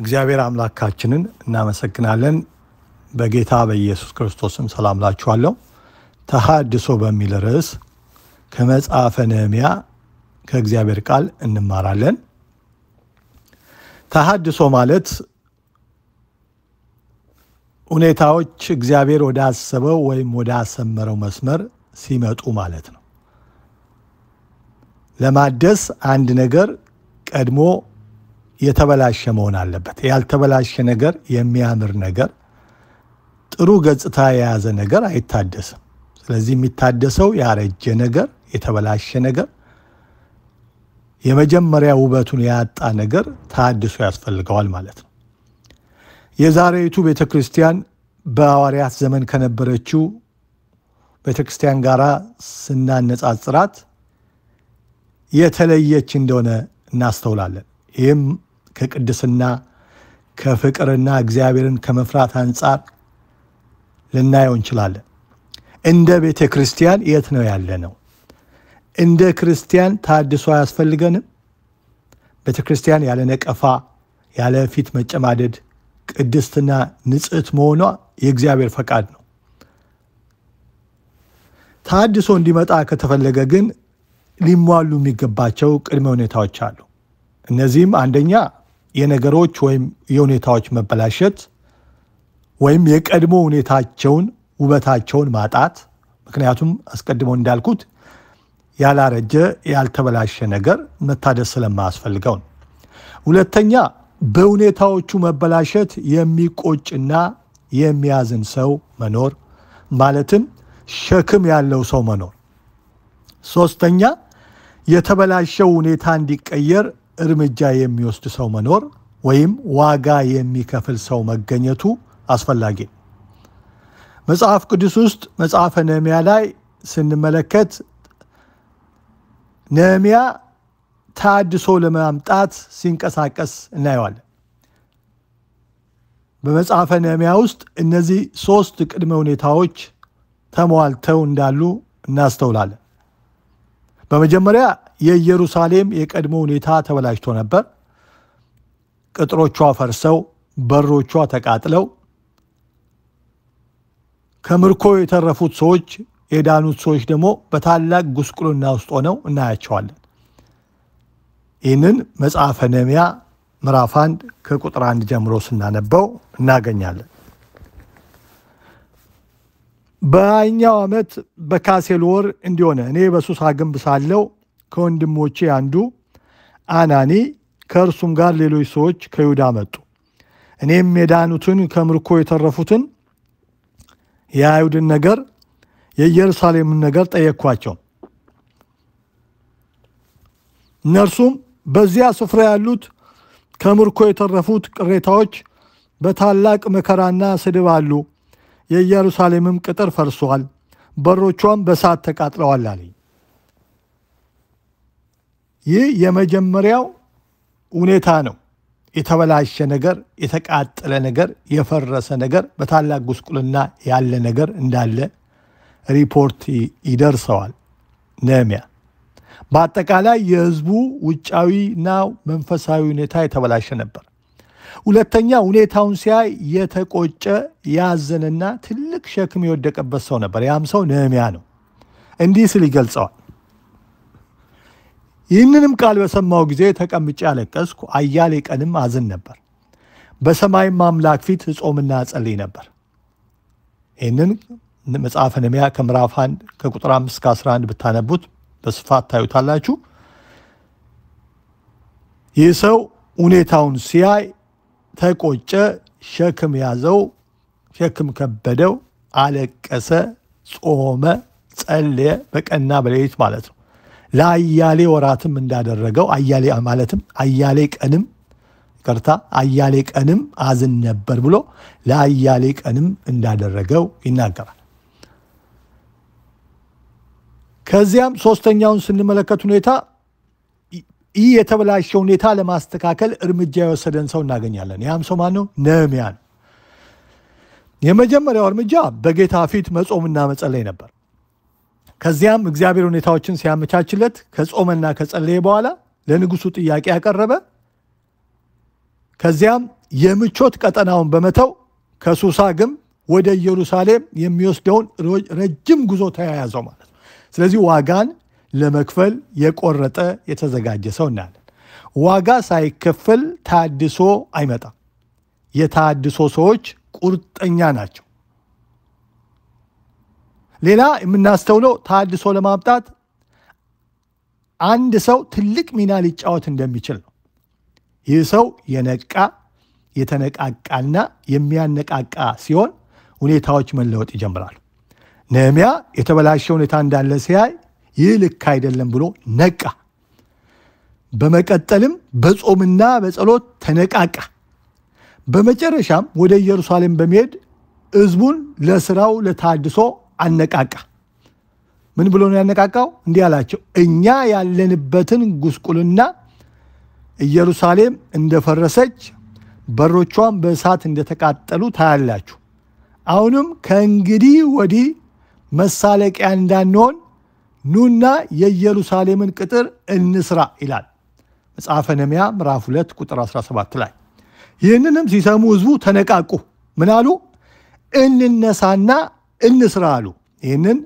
እግዚአብሔር አምላካችንን እናመሰግናለን። በጌታ በኢየሱስ ክርስቶስም ሰላም ላችኋለሁ። ተሃድሶ በሚል ርዕስ ከመጽሐፈ ነህምያ ከእግዚአብሔር ቃል እንማራለን። ተሃድሶ ማለት ሁኔታዎች እግዚአብሔር ወዳሰበው ወይም ወዳሰመረው መስመር ሲመጡ ማለት ነው። ለማደስ አንድ ነገር ቀድሞ የተበላሸ መሆን አለበት። ያልተበላሸ ነገር የሚያምር ነገር፣ ጥሩ ገጽታ የያዘ ነገር አይታደስም። ስለዚህ የሚታደሰው ያረጀ ነገር፣ የተበላሸ ነገር፣ የመጀመሪያ ውበቱን ያጣ ነገር ታድሶ ያስፈልገዋል ማለት ነው። የዛሬቱ ቤተ ክርስቲያን በሐዋርያት ዘመን ከነበረችው ቤተ ክርስቲያን ጋር ስናነጻጽራት የተለየች እንደሆነ እናስተውላለን። ይህም ከቅድስና ከፍቅርና እግዚአብሔርን ከመፍራት አንጻር ልናየው እንችላለን። እንደ ቤተ ክርስቲያን የት ነው ያለ ነው? እንደ ክርስቲያን ታድሶ አያስፈልገንም? ቤተ ክርስቲያን ያለ ነቀፋ፣ ያለ ፊት መጨማደድ፣ ቅድስትና ንጽሕት መሆኗ የእግዚአብሔር ፈቃድ ነው። ታድሶ እንዲመጣ ከተፈለገ ግን ሊሟሉ የሚገባቸው ቅድመ ሁኔታዎች አሉ። እነዚህም አንደኛ የነገሮች ወይም የሁኔታዎች መበላሸት ወይም የቀድሞ ሁኔታቸውን ውበታቸውን ማጣት። ምክንያቱም አስቀድሞ እንዳልኩት ያላረጀ ያልተበላሸ ነገር መታደስ ስለማያስፈልገው ነው። ሁለተኛ በሁኔታዎቹ መበላሸት የሚቆጭና የሚያዝን ሰው መኖር ማለትም ሸክም ያለው ሰው መኖር። ሶስተኛ የተበላሸው ሁኔታ እንዲቀየር እርምጃ የሚወስድ ሰው መኖር ወይም ዋጋ የሚከፍል ሰው መገኘቱ አስፈላጊ ነው። መጽሐፍ ቅዱስ ውስጥ መጽሐፈ ነህምያ ላይ ስንመለከት ነህምያ ታድሶ ለማምጣት ሲንቀሳቀስ እናየዋለን። በመጽሐፈ ነህምያ ውስጥ እነዚህ ሶስት ቅድመ ሁኔታዎች ተሟልተው እንዳሉ እናስተውላለን። በመጀመሪያ የኢየሩሳሌም የቀድሞ ሁኔታ ተበላሽቶ ነበር። ቅጥሮቿ ፈርሰው በሮቿ ተቃጥለው ከምርኮ የተረፉት ሰዎች የዳኑት ሰዎች ደግሞ በታላቅ ጉስቁልና ውስጥ ሆነው እናያቸዋለን። ይህንን መጽሐፈ ነህምያ ምዕራፍ አንድ ከቁጥር አንድ ጀምሮ ስናነበው እናገኛለን። በሃያኛው ዓመት በካሴል ወር እንዲሆነ እኔ በሱሳ ግንብ ሳለው ከወንድሞቼ አንዱ አናኒ ከእርሱም ጋር ሌሎች ሰዎች ከይሁዳ መጡ። እኔም የዳኑትን ከምርኮ የተረፉትን የአይሁድን ነገር የኢየሩሳሌምን ነገር ጠየቅኳቸው። እነርሱም በዚያ ስፍራ ያሉት ከምርኮ የተረፉት ቅሬታዎች በታላቅ መከራና ስድብ አሉ፣ የኢየሩሳሌምም ቅጥር ፈርሷል፣ በሮቿም በሳት ተቃጥለዋል አለኝ። ይህ የመጀመሪያው ሁኔታ ነው። የተበላሸ ነገር፣ የተቃጠለ ነገር፣ የፈረሰ ነገር፣ በታላቅ ጉስቁልና ያለ ነገር እንዳለ ሪፖርት ይደርሰዋል ነህምያ። በአጠቃላይ የህዝቡ ውጫዊና መንፈሳዊ ሁኔታ የተበላሸ ነበር። ሁለተኛ ሁኔታውን ሲያይ የተቆጨ ያዘነና ትልቅ ሸክም የወደቀበት ሰው ነበር። ያም ሰው ነህምያ ነው። እንዲህ ስል ይገልጸዋል። ይህንንም ቃል በሰማው ጊዜ ተቀምጬ አለቀስኩ፣ አያሌ ቀንም አዝን ነበር። በሰማይም አምላክ ፊት እጾምና ጸልይ ነበር። ይህንን መጽሐፈ ነህምያ ከምዕራፍ 1 ከቁጥር 5 እስከ 11 ብታነቡት በስፋት ታዩታላችሁ። ይህ ሰው ሁኔታውን ሲያይ ተቆጨ፣ ሸክም ያዘው፣ ሸክም ከበደው፣ አለቀሰ፣ ጾመ፣ ጸለየ፣ በቀንና በሌሊት ማለት ነው። ለአያሌ ወራትም እንዳደረገው አያሌ ማለትም አያሌ ቀንም ይቅርታ አያሌ ቀንም አዝን ነበር ብሎ ለአያሌ ቀንም እንዳደረገው ይናገራል። ከዚያም ሶስተኛውን ስንመለከት ሁኔታ ይህ የተበላሸ ሁኔታ ለማስተካከል እርምጃ የወሰደን ሰው እናገኛለን። ያም ሰው ማን ነው? ነህምያ ነው። የመጀመሪያው እርምጃ በጌታ ፊት መጾምና መጸለይ ነበር። ከዚያም እግዚአብሔር ሁኔታዎችን ሲያመቻችለት ከጾመና ከጸለየ በኋላ ለንጉሱ ጥያቄ ያቀረበ ከዚያም የምቾት ቀጠናውን በመተው ከሱሳ ግንብ ወደ ኢየሩሳሌም የሚወስደውን ረጅም ጉዞ ተያያዘው ማለት ነው። ስለዚህ ዋጋን ለመክፈል የቆረጠ የተዘጋጀ ሰው እናያለን። ዋጋ ሳይከፈል ታድሶ አይመጣም። የታድሶ ሰዎች ቁርጠኛ ናቸው። ሌላ የምናስተውለው ታድሶ ለማምጣት አንድ ሰው ትልቅ ሚና ሊጫወት እንደሚችል ነው። ይህ ሰው የነቃ የተነቃቃና የሚያነቃቃ ሲሆን ሁኔታዎች መለወጥ ይጀምራሉ። ነህምያ የተበላሸ ሁኔታ እንዳለ ሲያይ ይህ ልክ አይደለም ብሎ ነቃ። በመቀጠልም በጾምና በጸሎት ተነቃቃ። በመጨረሻም ወደ ኢየሩሳሌም በመሄድ ሕዝቡን ለስራው ለታድሶ አነቃቃ። ምን ብሎ ነው ያነቃቃው? እንዲህ አላቸው፣ እኛ ያለንበትን ጉስቁልና ኢየሩሳሌም እንደፈረሰች በሮቿን በእሳት እንደተቃጠሉ ታያላችሁ። አሁንም ከእንግዲህ ወዲህ መሳለቂያ እንዳንሆን ኑና የኢየሩሳሌምን ቅጥር እንስራ ይላል መጽሐፈ ነሚያ ምዕራፍ 2 ቁጥር 17 ላይ። ይህንንም ሲሰሙ ህዝቡ ተነቃቁ። ምናሉ እንነሳና እንስራ አሉ። ይህንን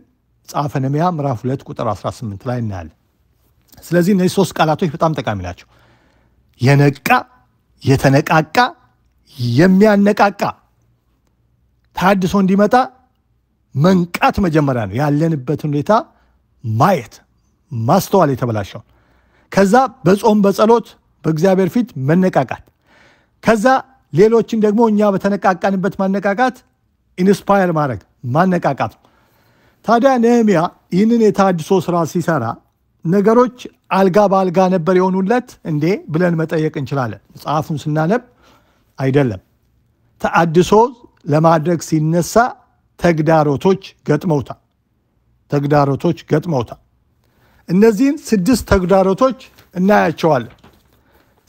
ጸሐፈ ነህምያ ምዕራፍ 2 ቁጥር 18 ላይ እናያለን። ስለዚህ እነዚህ ሶስት ቃላቶች በጣም ጠቃሚ ናቸው። የነቃ፣ የተነቃቃ፣ የሚያነቃቃ ታድሶ እንዲመጣ መንቃት መጀመሪያ ነው። ያለንበትን ሁኔታ ማየት ማስተዋል የተበላሸውን፣ ከዛ በጾም በጸሎት በእግዚአብሔር ፊት መነቃቃት፣ ከዛ ሌሎችን ደግሞ እኛ በተነቃቃንበት ማነቃቃት ኢንስፓየር ማድረግ ማነቃቃት ነው። ታዲያ ነህሚያ ይህንን የታድሶ ስራ ሲሰራ ነገሮች አልጋ በአልጋ ነበር የሆኑለት እንዴ ብለን መጠየቅ እንችላለን። መጽሐፉን ስናነብ አይደለም ተአድሶ ለማድረግ ሲነሳ ተግዳሮቶች ገጥመውታ ተግዳሮቶች ገጥመውታል። እነዚህን ስድስት ተግዳሮቶች እናያቸዋለን።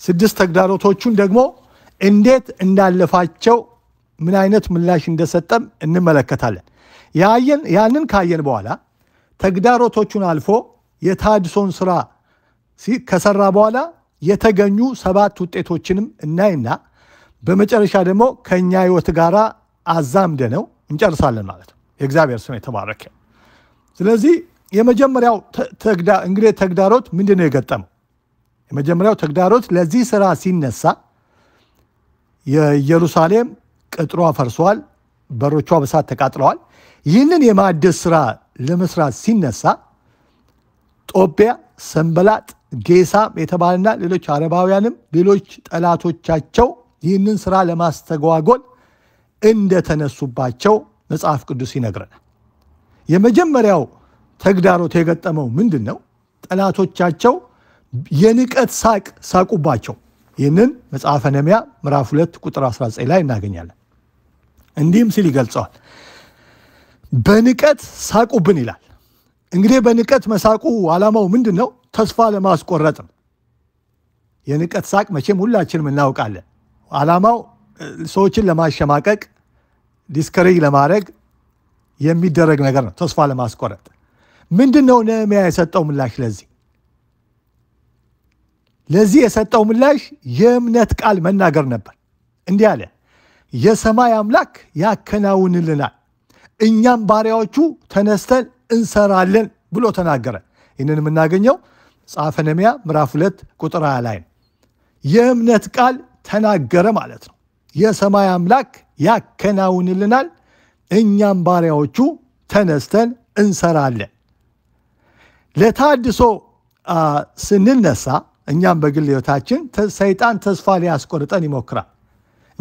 ስድስት ተግዳሮቶቹን ደግሞ እንዴት እንዳለፋቸው ምን አይነት ምላሽ እንደሰጠም እንመለከታለን። ያንን ካየን በኋላ ተግዳሮቶቹን አልፎ የታድሶን ስራ ከሰራ በኋላ የተገኙ ሰባት ውጤቶችንም እናይና በመጨረሻ ደግሞ ከእኛ ህይወት ጋር አዛምደ ነው እንጨርሳለን ማለት ነው። የእግዚአብሔር ስም የተባረከ። ስለዚህ የመጀመሪያው እንግዲህ ተግዳሮት ምንድን ነው የገጠመው? የመጀመሪያው ተግዳሮት ለዚህ ስራ ሲነሳ የኢየሩሳሌም ቅጥሯ ፈርሷል፣ በሮቿ በሳት ተቃጥለዋል። ይህንን የማደስ ስራ ለመስራት ሲነሳ ጦቢያ፣ ሰንበላጥ፣ ጌሳም የተባለና ሌሎች አረባውያንም ሌሎች ጠላቶቻቸው ይህንን ስራ ለማስተጓጎል እንደተነሱባቸው መጽሐፍ ቅዱስ ይነግረናል። የመጀመሪያው ተግዳሮት የገጠመው ምንድን ነው? ጠላቶቻቸው የንቀት ሳቅ ሳቁባቸው። ይህንን መጽሐፈ ነህምያ ምዕራፍ 2 ቁጥር 19 ላይ እናገኛለን። እንዲህም ሲል ይገልጸዋል። በንቀት ሳቁብን ይላል። እንግዲህ በንቀት መሳቁ ዓላማው ምንድን ነው? ተስፋ ለማስቆረጥ ነው። የንቀት ሳቅ መቼም ሁላችንም እናውቃለን። ዓላማው ሰዎችን ለማሸማቀቅ፣ ዲስከሬጅ ለማድረግ የሚደረግ ነገር ነው። ተስፋ ለማስቆረጥ ምንድን ነው ነህምያ የሰጠው ምላሽ? ለዚህ ለዚህ የሰጠው ምላሽ የእምነት ቃል መናገር ነበር። እንዲህ አለ የሰማይ አምላክ ያከናውንልናል፣ እኛም ባሪያዎቹ ተነስተን እንሰራለን ብሎ ተናገረ። ይህንን የምናገኘው መጽሐፈ ነህምያ ምዕራፍ ሁለት ቁጥር ላይ ነው። የእምነት ቃል ተናገረ ማለት ነው። የሰማይ አምላክ ያከናውንልናል፣ እኛም ባሪያዎቹ ተነስተን እንሰራለን። ለታድሶ ስንነሳ እኛም በግል ሕይወታችን ሰይጣን ተስፋ ሊያስቆርጠን ይሞክራል።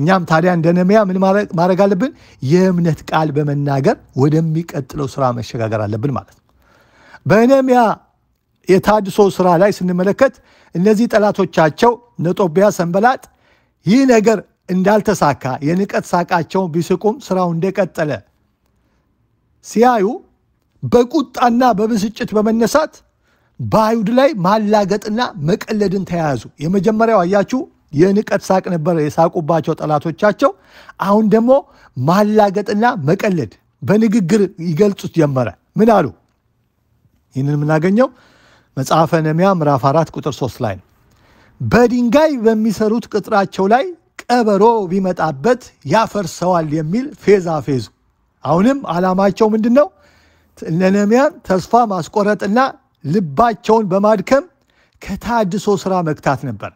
እኛም ታዲያ እንደ ነህምያ ምን ማድረግ አለብን? የእምነት ቃል በመናገር ወደሚቀጥለው ስራ መሸጋገር አለብን ማለት ነው። በነህምያ የታድሶ ስራ ላይ ስንመለከት እነዚህ ጠላቶቻቸው ነጦቢያ ሰንበላጥ ይህ ነገር እንዳልተሳካ የንቀት ሳቃቸውን ቢስቁም ስራው እንደቀጠለ ሲያዩ በቁጣና በብስጭት በመነሳት በአይሁድ ላይ ማላገጥና መቀለድን ተያያዙ። የመጀመሪያው አያችሁ የንቀት ሳቅ ነበር የሳቁባቸው ጠላቶቻቸው። አሁን ደግሞ ማላገጥና መቀለድ በንግግር ይገልጹት ጀመረ። ምን አሉ? ይህንን የምናገኘው መጽሐፈ ነሚያ ምዕራፍ አራት ቁጥር ሶስት ላይ ነው። በድንጋይ በሚሰሩት ቅጥራቸው ላይ ቀበሮ ቢመጣበት ያፈርሰዋል የሚል ፌዛ ፌዙ። አሁንም ዓላማቸው ምንድን ነው? ነነሚያን ተስፋ ማስቆረጥና ልባቸውን በማድከም ከታድሶ ስራ መግታት ነበር።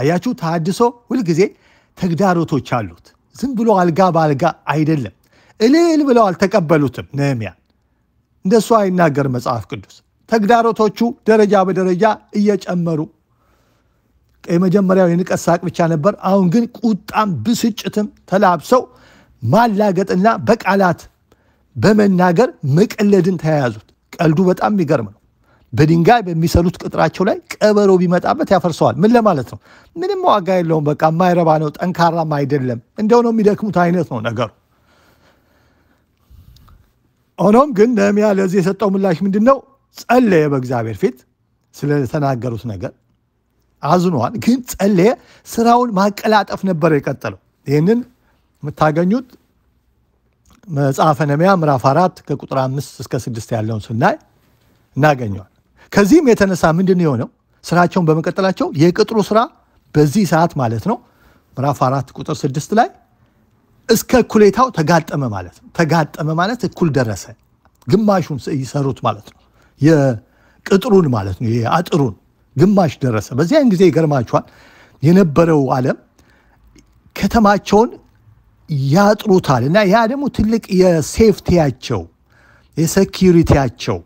አያችሁ፣ ተሃድሶ ሁልጊዜ ተግዳሮቶች አሉት። ዝም ብሎ አልጋ በአልጋ አይደለም። እልል ብለው አልተቀበሉትም ነህምያ። እንደሱ አይናገር መጽሐፍ ቅዱስ። ተግዳሮቶቹ ደረጃ በደረጃ እየጨመሩ የመጀመሪያው የንቀት ሳቅ ብቻ ነበር። አሁን ግን ቁጣም ብስጭትም ተላብሰው ማላገጥና በቃላት በመናገር መቀለድን ተያያዙት። ቀልዱ በጣም የሚገርም ነው። በድንጋይ በሚሰሩት ቅጥራቸው ላይ ቀበሮ ቢመጣበት ያፈርሰዋል። ምን ለማለት ነው? ምንም ዋጋ የለውም፣ በቃ የማይረባ ነው፣ ጠንካራም አይደለም፣ እንደው ነው የሚደክሙት አይነት ነው ነገሩ። ሆኖም ግን ነህምያ ለዚህ የሰጠው ምላሽ ምንድን ነው? ጸለየ በእግዚአብሔር ፊት ስለተናገሩት ነገር አዝኗል፣ ግን ጸለየ። ስራውን ማቀላጠፍ ነበር የቀጠለው። ይህንን የምታገኙት መጽሐፈ ነህምያ ምዕራፍ አራት ከቁጥር አምስት እስከ ስድስት ያለውን ስናይ እናገኘዋል። ከዚህም የተነሳ ምንድን የሆነው ስራቸውን በመቀጠላቸው የቅጥሩ ስራ በዚህ ሰዓት ማለት ነው ምዕራፍ አራት ቁጥር ስድስት ላይ እስከ እኩሌታው ተጋጠመ ማለት ነው። ተጋጠመ ማለት እኩል ደረሰ፣ ግማሹን ይሰሩት ማለት ነው። የቅጥሩን ማለት ነው፣ የአጥሩን ግማሽ ደረሰ። በዚያን ጊዜ ይገርማችኋል የነበረው ዓለም ከተማቸውን ያጥሩታል እና ያ ደግሞ ትልቅ የሴፍቲያቸው የሴኪሪቲያቸው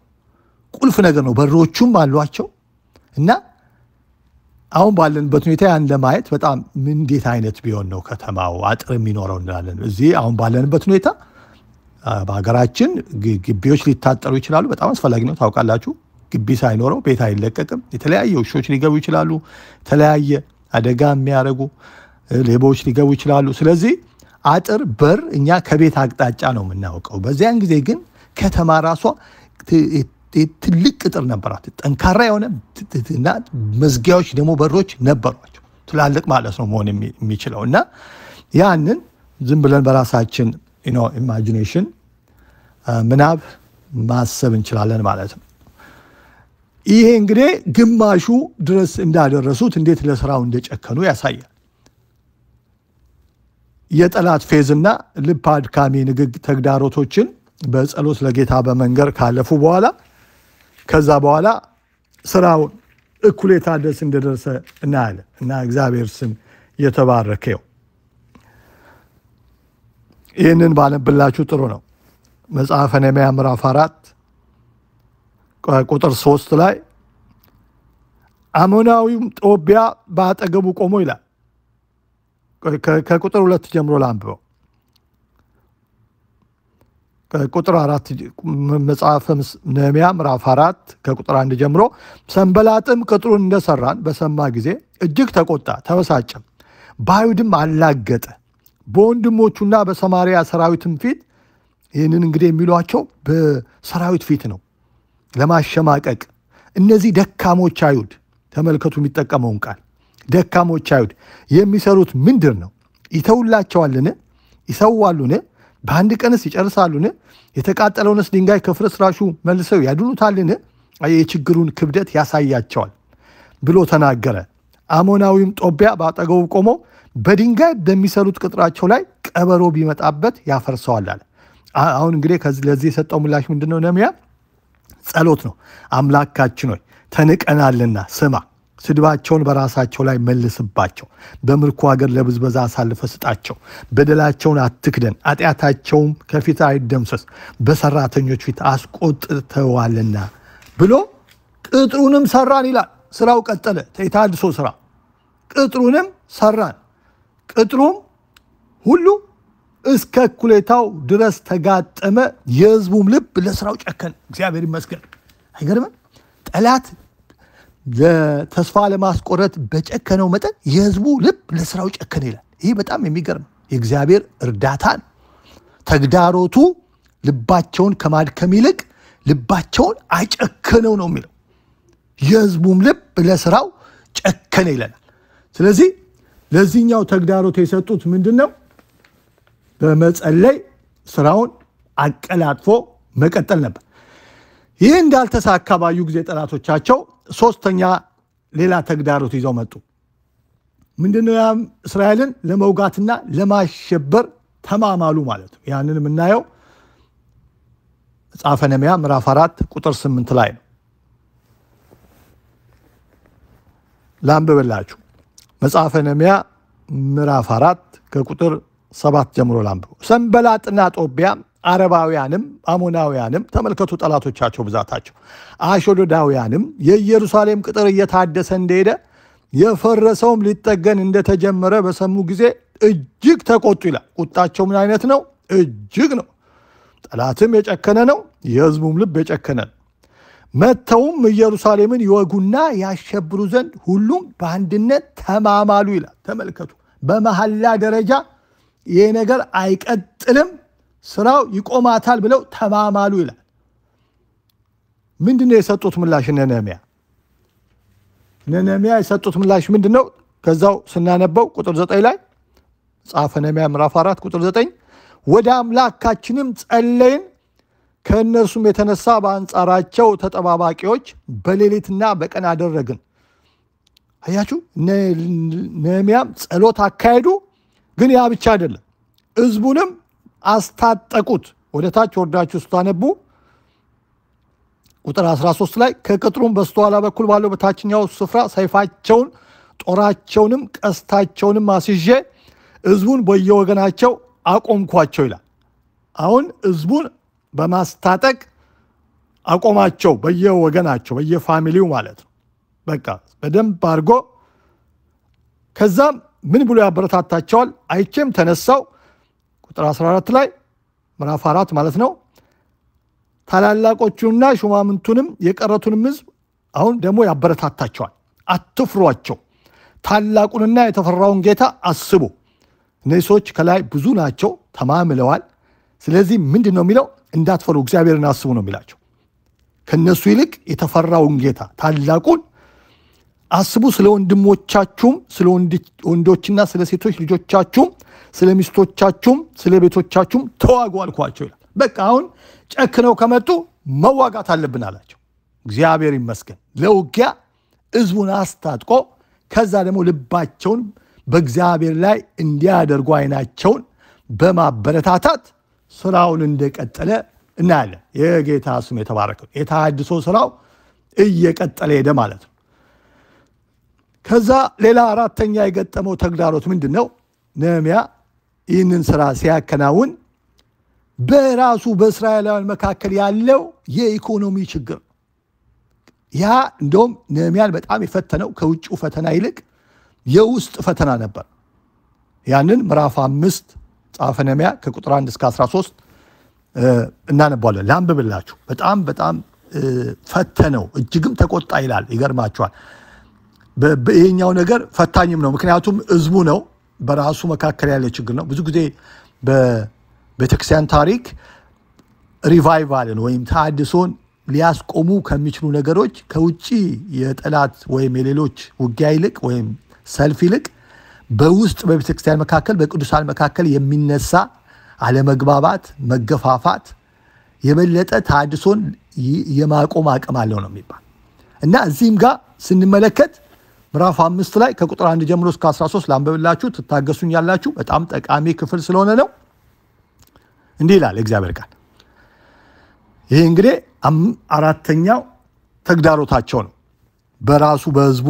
ቁልፍ ነገር ነው። በሮቹም አሏቸው እና አሁን ባለንበት ሁኔታ ያን ለማየት በጣም እንዴት አይነት ቢሆን ነው ከተማው አጥር የሚኖረው እንላለን። እዚህ አሁን ባለንበት ሁኔታ በሀገራችን ግቢዎች ሊታጠሩ ይችላሉ። በጣም አስፈላጊ ነው ታውቃላችሁ። ግቢ ሳይኖረው ቤት አይለቀቅም። የተለያየ ውሾች ሊገቡ ይችላሉ። የተለያየ አደጋ የሚያደርጉ ሌቦች ሊገቡ ይችላሉ። ስለዚህ አጥር፣ በር እኛ ከቤት አቅጣጫ ነው የምናውቀው። በዚያን ጊዜ ግን ከተማ ራሷ ትልቅ ቅጥር ነበራት። ጠንካራ የሆነ እና መዝጊያዎች ደግሞ በሮች ነበሯቸው። ትላልቅ ማለት ነው መሆን የሚችለው እና ያንን ዝም ብለን በራሳችን ኢማጂኔሽን ምናብ ማሰብ እንችላለን ማለት ነው። ይሄ እንግዲህ ግማሹ ድረስ እንዳደረሱት እንዴት ለስራው እንደጨከኑ ያሳያል። የጠላት ፌዝና ልብ አድካሚ ንግግ ተግዳሮቶችን በጸሎት ለጌታ በመንገር ካለፉ በኋላ ከዛ በኋላ ስራውን እኩሌታ ደስ እንደደረሰ እናያለን እና እግዚአብሔር ስም የተባረከው ይህንን ባነብላችሁ ጥሩ ነው። መጽሐፈ ነህምያ ምዕራፍ አራት ቁጥር ሶስት ላይ አሞናዊውም ጦቢያ በአጠገቡ ቆሞ ይላል። ከቁጥር ሁለት ጀምሮ ላንብበው። ቁጥር አራት መጽሐፈ ነህምያ ምዕራፍ አራት ከቁጥር አንድ ጀምሮ ሰንበላጥም ቅጥሩን እንደሰራን በሰማ ጊዜ እጅግ ተቆጣ፣ ተበሳጨም፣ በአይሁድም አላገጠ በወንድሞቹና በሰማሪያ ሰራዊትም ፊት ይህንን እንግዲህ የሚሏቸው በሰራዊት ፊት ነው፣ ለማሸማቀቅ እነዚህ ደካሞች አይሁድ ተመልከቱ፣ የሚጠቀመውን ቃል ደካሞች አይሁድ የሚሰሩት ምንድር ነው? ይተውላቸዋልን? ይሰዋሉን? በአንድ ቀንስ ይጨርሳሉን? የተቃጠለውንስ ድንጋይ ከፍርስራሹ መልሰው ያድኑታልን? የችግሩን ክብደት ያሳያቸዋል ብሎ ተናገረ። አሞናዊም ጦቢያ በአጠገቡ ቆሞ በድንጋይ በሚሰሩት ቅጥራቸው ላይ ቀበሮ ቢመጣበት ያፈርሰዋል አለ። አሁን እንግዲህ ለዚህ የሰጠው ምላሽ ምንድን ነው? ነሚያ ጸሎት ነው። አምላካችን ሆይ ተንቀናልና ስማ ስድባቸውን በራሳቸው ላይ መልስባቸው። በምርኮ አገር ለብዝበዛ አሳልፈ ስጣቸው። በደላቸውን አትክደን፣ አጢአታቸውም ከፊት አይደምሰስ፣ በሰራተኞች ፊት አስቆጥተዋልና ብሎ ቅጥሩንም ሰራን ይላል። ስራው ቀጠለ። የታድሶ ስራ ቅጥሩንም ሰራን። ቅጥሩም ሁሉ እስከ እኩሌታው ድረስ ተጋጠመ። የህዝቡም ልብ ለስራው ጨከን። እግዚአብሔር ይመስገን። አይገርምም? ጠላት ተስፋ ለማስቆረት በጨከነው መጠን የህዝቡ ልብ ለስራው ጨከነ ይላል። ይህ በጣም የሚገርም የእግዚአብሔር እርዳታን ተግዳሮቱ ልባቸውን ከማድከም ይልቅ ልባቸውን አጨከነው ነው የሚለው። የህዝቡም ልብ ለስራው ጨከነ ይለናል። ስለዚህ ለዚህኛው ተግዳሮት የሰጡት ምንድን ነው? በመጸለይ ስራውን አቀላጥፎ መቀጠል ነበር። ይህ እንዳልተሳካ ባዩ ጊዜ ጠላቶቻቸው ሶስተኛ ሌላ ተግዳሮት ይዘው መጡ። ምንድነው? ያም እስራኤልን ለመውጋትና ለማሸበር ተማማሉ ማለት ነው። ያንን የምናየው መጽሐፈ ነህምያ ምዕራፍ አራት ቁጥር ስምንት ላይ ነው። ላንብብላችሁ። መጽሐፈ ነህምያ ምዕራፍ አራት ከቁጥር ሰባት ጀምሮ ላንብበው። ሰንበላጥና ጦቢያም አረባውያንም አሞናውያንም ተመልከቱ፣ ጠላቶቻቸው ብዛታቸው፣ አሽዶዳውያንም የኢየሩሳሌም ቅጥር እየታደሰ እንደሄደ የፈረሰውም ሊጠገን እንደተጀመረ በሰሙ ጊዜ እጅግ ተቆጡ ይላል። ቁጣቸው ምን አይነት ነው? እጅግ ነው። ጠላትም የጨከነ ነው፣ የህዝቡም ልብ የጨከነ ነው። መጥተውም ኢየሩሳሌምን ይወጉና ያሸብሩ ዘንድ ሁሉም በአንድነት ተማማሉ ይላል። ተመልከቱ፣ በመሐላ ደረጃ ይሄ ነገር አይቀጥልም ስራው ይቆማታል ብለው ተማማሉ ይላል። ምንድነው የሰጡት ምላሽ ነነሚያ? ነነሚያ የሰጡት ምላሽ ምንድን ነው? ከዛው ስናነበው ቁጥር ዘጠኝ ላይ ጻፈ ነሚያ ምዕራፍ አራት ቁጥር ዘጠኝ ወደ አምላካችንም ጸለይን ከእነርሱም የተነሳ በአንጻራቸው ተጠባባቂዎች በሌሊትና በቀን አደረግን። አያችሁ፣ ነህምያም ጸሎት አካሄዱ። ግን ያ ብቻ አይደለም፣ ህዝቡንም አስታጠቁት። ወደ ታች ወርዳችሁ ስታነቡ ቁጥር 13 ላይ ከቅጥሩም በስተኋላ በኩል ባለው በታችኛው ስፍራ ሰይፋቸውን፣ ጦራቸውንም ቀስታቸውንም አስይዤ ህዝቡን በየወገናቸው አቆምኳቸው ይላል። አሁን ህዝቡን በማስታጠቅ አቆማቸው፣ በየወገናቸው በየፋሚሊው ማለት ነው። በቃ በደንብ አድርጎ ከዛም ምን ብሎ ያበረታታቸዋል? አይቼም ተነሳው ቁጥር 14 ላይ ምዕራፍ 4 ማለት ነው። ታላላቆቹንና ሹማምንቱንም የቀረቱንም ህዝብ አሁን ደግሞ ያበረታታቸዋል። አትፍሯቸው፣ ታላቁንና የተፈራውን ጌታ አስቡ። እነዚህ ሰዎች ከላይ ብዙ ናቸው፣ ተማምለዋል። ስለዚህ ምንድን ነው የሚለው? እንዳትፈሩ፣ እግዚአብሔርን አስቡ ነው የሚላቸው። ከእነሱ ይልቅ የተፈራውን ጌታ ታላቁን አስቡ። ስለ ወንድሞቻችሁም፣ ስለ ወንዶችና ስለ ሴቶች ልጆቻችሁም፣ ስለ ሚስቶቻችሁም፣ ስለ ቤቶቻችሁም ተዋጉ አልኳቸው ይላል። በቃ አሁን ጨክነው ከመጡ መዋጋት አለብን አላቸው። እግዚአብሔር ይመስገን ለውጊያ ህዝቡን አስታጥቆ ከዛ ደግሞ ልባቸውን በእግዚአብሔር ላይ እንዲያደርጉ አይናቸውን በማበረታታት ስራውን እንደቀጠለ እናያለን። የጌታ ስም የተባረከ የተሃድሶ ስራው እየቀጠለ ሄደ ማለት ነው። ከዛ ሌላ አራተኛ የገጠመው ተግዳሮት ምንድን ነው? ነህምያ ይህንን ስራ ሲያከናውን በራሱ በእስራኤላውያን መካከል ያለው የኢኮኖሚ ችግር ያ እንደውም ነህምያን በጣም የፈተነው ከውጭው ፈተና ይልቅ የውስጥ ፈተና ነበር። ያንን ምዕራፍ አምስት ጻፈ ነህምያ ከቁጥር 1 እስከ 13 እናነባለን። ላንብብላችሁ። በጣም በጣም ፈተነው፣ እጅግም ተቆጣ ይላል። ይገርማችኋል። ይህኛው ነገር ፈታኝም ነው። ምክንያቱም ህዝቡ ነው በራሱ መካከል ያለ ችግር ነው። ብዙ ጊዜ በቤተክርስቲያን ታሪክ ሪቫይቫልን ወይም ተሐድሶን ሊያስቆሙ ከሚችሉ ነገሮች ከውጭ የጠላት ወይም የሌሎች ውጊያ ይልቅ ወይም ሰልፍ ይልቅ በውስጥ በቤተክርስቲያን መካከል በቅዱሳን መካከል የሚነሳ አለመግባባት፣ መገፋፋት የበለጠ ታድሶን የማቆም አቅም አለው ነው የሚባል እና እዚህም ጋር ስንመለከት ምዕራፍ አምስት ላይ ከቁጥር አንድ ጀምሮ እስከ 13 ላንበብላችሁ ትታገሱኝ ያላችሁ በጣም ጠቃሚ ክፍል ስለሆነ ነው። እንዲህ ይላል እግዚአብሔር ቃል። ይህ እንግዲህ አራተኛው ተግዳሮታቸው ነው። በራሱ በህዝቡ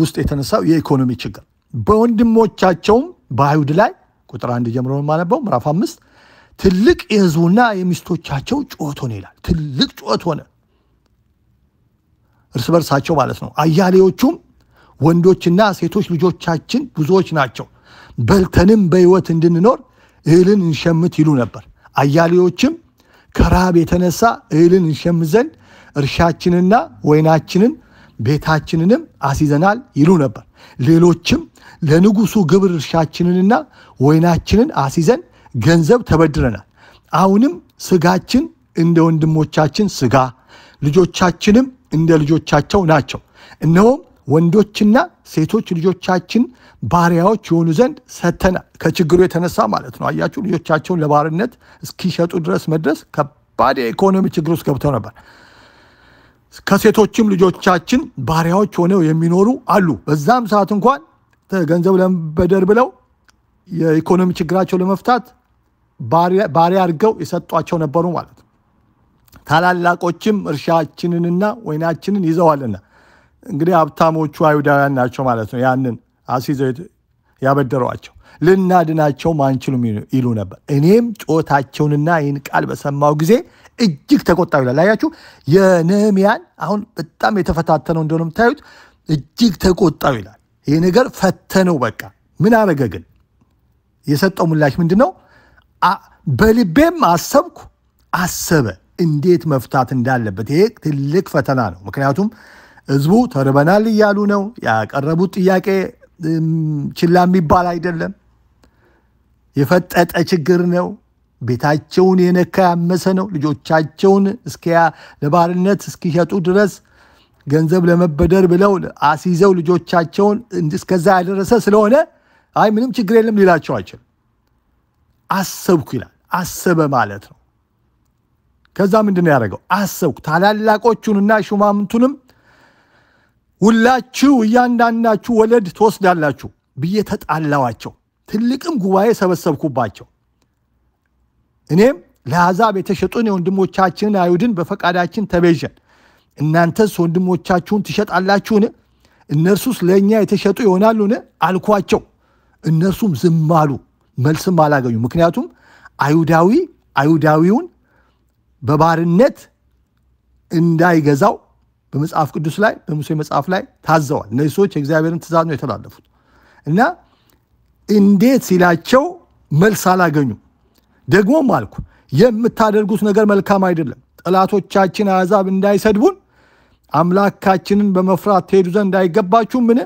ውስጥ የተነሳው የኢኮኖሚ ችግር በወንድሞቻቸውም በአይሁድ ላይ ቁጥር አንድ ጀምሮ የማነበው ምዕራፍ አምስት ትልቅ የህዝቡና የሚስቶቻቸው ጩኸት ሆነ ይላል። ትልቅ ጩኸት ሆነ እርስ በርሳቸው ማለት ነው። አያሌዎቹም ወንዶችና ሴቶች ልጆቻችን ብዙዎች ናቸው፣ በልተንም በሕይወት እንድንኖር እህልን እንሸምት ይሉ ነበር። አያሌዎችም ከረሃብ የተነሳ እህልን እንሸምት ዘንድ እርሻችንና ወይናችንን ቤታችንንም አስይዘናል ይሉ ነበር። ሌሎችም ለንጉሱ ግብር እርሻችንንና ወይናችንን አስይዘን ገንዘብ ተበድረናል። አሁንም ስጋችን እንደ ወንድሞቻችን ስጋ፣ ልጆቻችንም እንደ ልጆቻቸው ናቸው። እነሆም ወንዶችና ሴቶች ልጆቻችን ባሪያዎች የሆኑ ዘንድ ሰተና ከችግሩ የተነሳ ማለት ነው። አያችሁ ልጆቻቸውን ለባርነት እስኪሸጡ ድረስ መድረስ ከባድ የኢኮኖሚ ችግር ውስጥ ገብተው ነበር። ከሴቶችም ልጆቻችን ባሪያዎች ሆነው የሚኖሩ አሉ። በዛም ሰዓት እንኳን ገንዘብ ለመበደር ብለው የኢኮኖሚ ችግራቸው ለመፍታት ባሪያ አድርገው የሰጧቸው ነበሩ ማለት ነው። ታላላቆችም እርሻችንንና ወይናችንን ይዘዋልና እንግዲህ ሀብታሞቹ አይሁዳውያን ናቸው ማለት ነው። ያንን አስይዘው ያበደሯቸው ልናድናቸውም አንችሉም ይሉ ነበር። እኔም ጮታቸውንና ይህን ቃል በሰማው ጊዜ እጅግ ተቆጣሁ ይላል። አያችሁ የነህምያን አሁን በጣም የተፈታተነው እንደሆነ የምታዩት እጅግ ተቆጣሁ ይላል። ይህ ነገር ፈተነው። በቃ ምን አረገ ግን? የሰጠው ምላሽ ምንድን ነው? በልቤም አሰብኩ አሰበ እንዴት መፍታት እንዳለበት። ይሄ ትልቅ ፈተና ነው። ምክንያቱም ህዝቡ ተርበናል እያሉ ነው። ያቀረቡት ጥያቄ ችላ የሚባል አይደለም። የፈጠጠ ችግር ነው። ቤታቸውን የነካ ያመሰ ነው። ልጆቻቸውን እስኪያ ለባርነት እስኪሸጡ ድረስ ገንዘብ ለመበደር ብለው አስይዘው ልጆቻቸውን እስከዛ ያደረሰ ስለሆነ አይ ምንም ችግር የለም ሊላቸው አይችል። አሰብኩ ይላል። አሰበ ማለት ነው። ከዛ ምንድን ነው ያደረገው? አሰብኩ ታላላቆቹንና ሹማምንቱንም ሁላችሁ እያንዳንዳችሁ ወለድ ትወስዳላችሁ ብዬ ተጣላዋቸው። ትልቅም ጉባኤ ሰበሰብኩባቸው። እኔም ለአሕዛብ የተሸጡን የወንድሞቻችንን አይሁድን በፈቃዳችን ተቤዠን። እናንተስ ወንድሞቻችሁን ትሸጣላችሁን? እነርሱስ ለእኛ የተሸጡ ይሆናሉን? አልኳቸው። እነርሱም ዝም አሉ፣ መልስም አላገኙ። ምክንያቱም አይሁዳዊ አይሁዳዊውን በባርነት እንዳይገዛው በመጽሐፍ ቅዱስ ላይ በሙሴ መጽሐፍ ላይ ታዘዋል። እነዚህ ሰዎች የእግዚአብሔርን ትእዛዝ ነው የተላለፉት እና እንዴት ሲላቸው መልስ አላገኙ። ደግሞም አልኩ የምታደርጉት ነገር መልካም አይደለም። ጠላቶቻችን አሕዛብ እንዳይሰድቡን አምላካችንን በመፍራት ትሄዱ ዘንድ ምን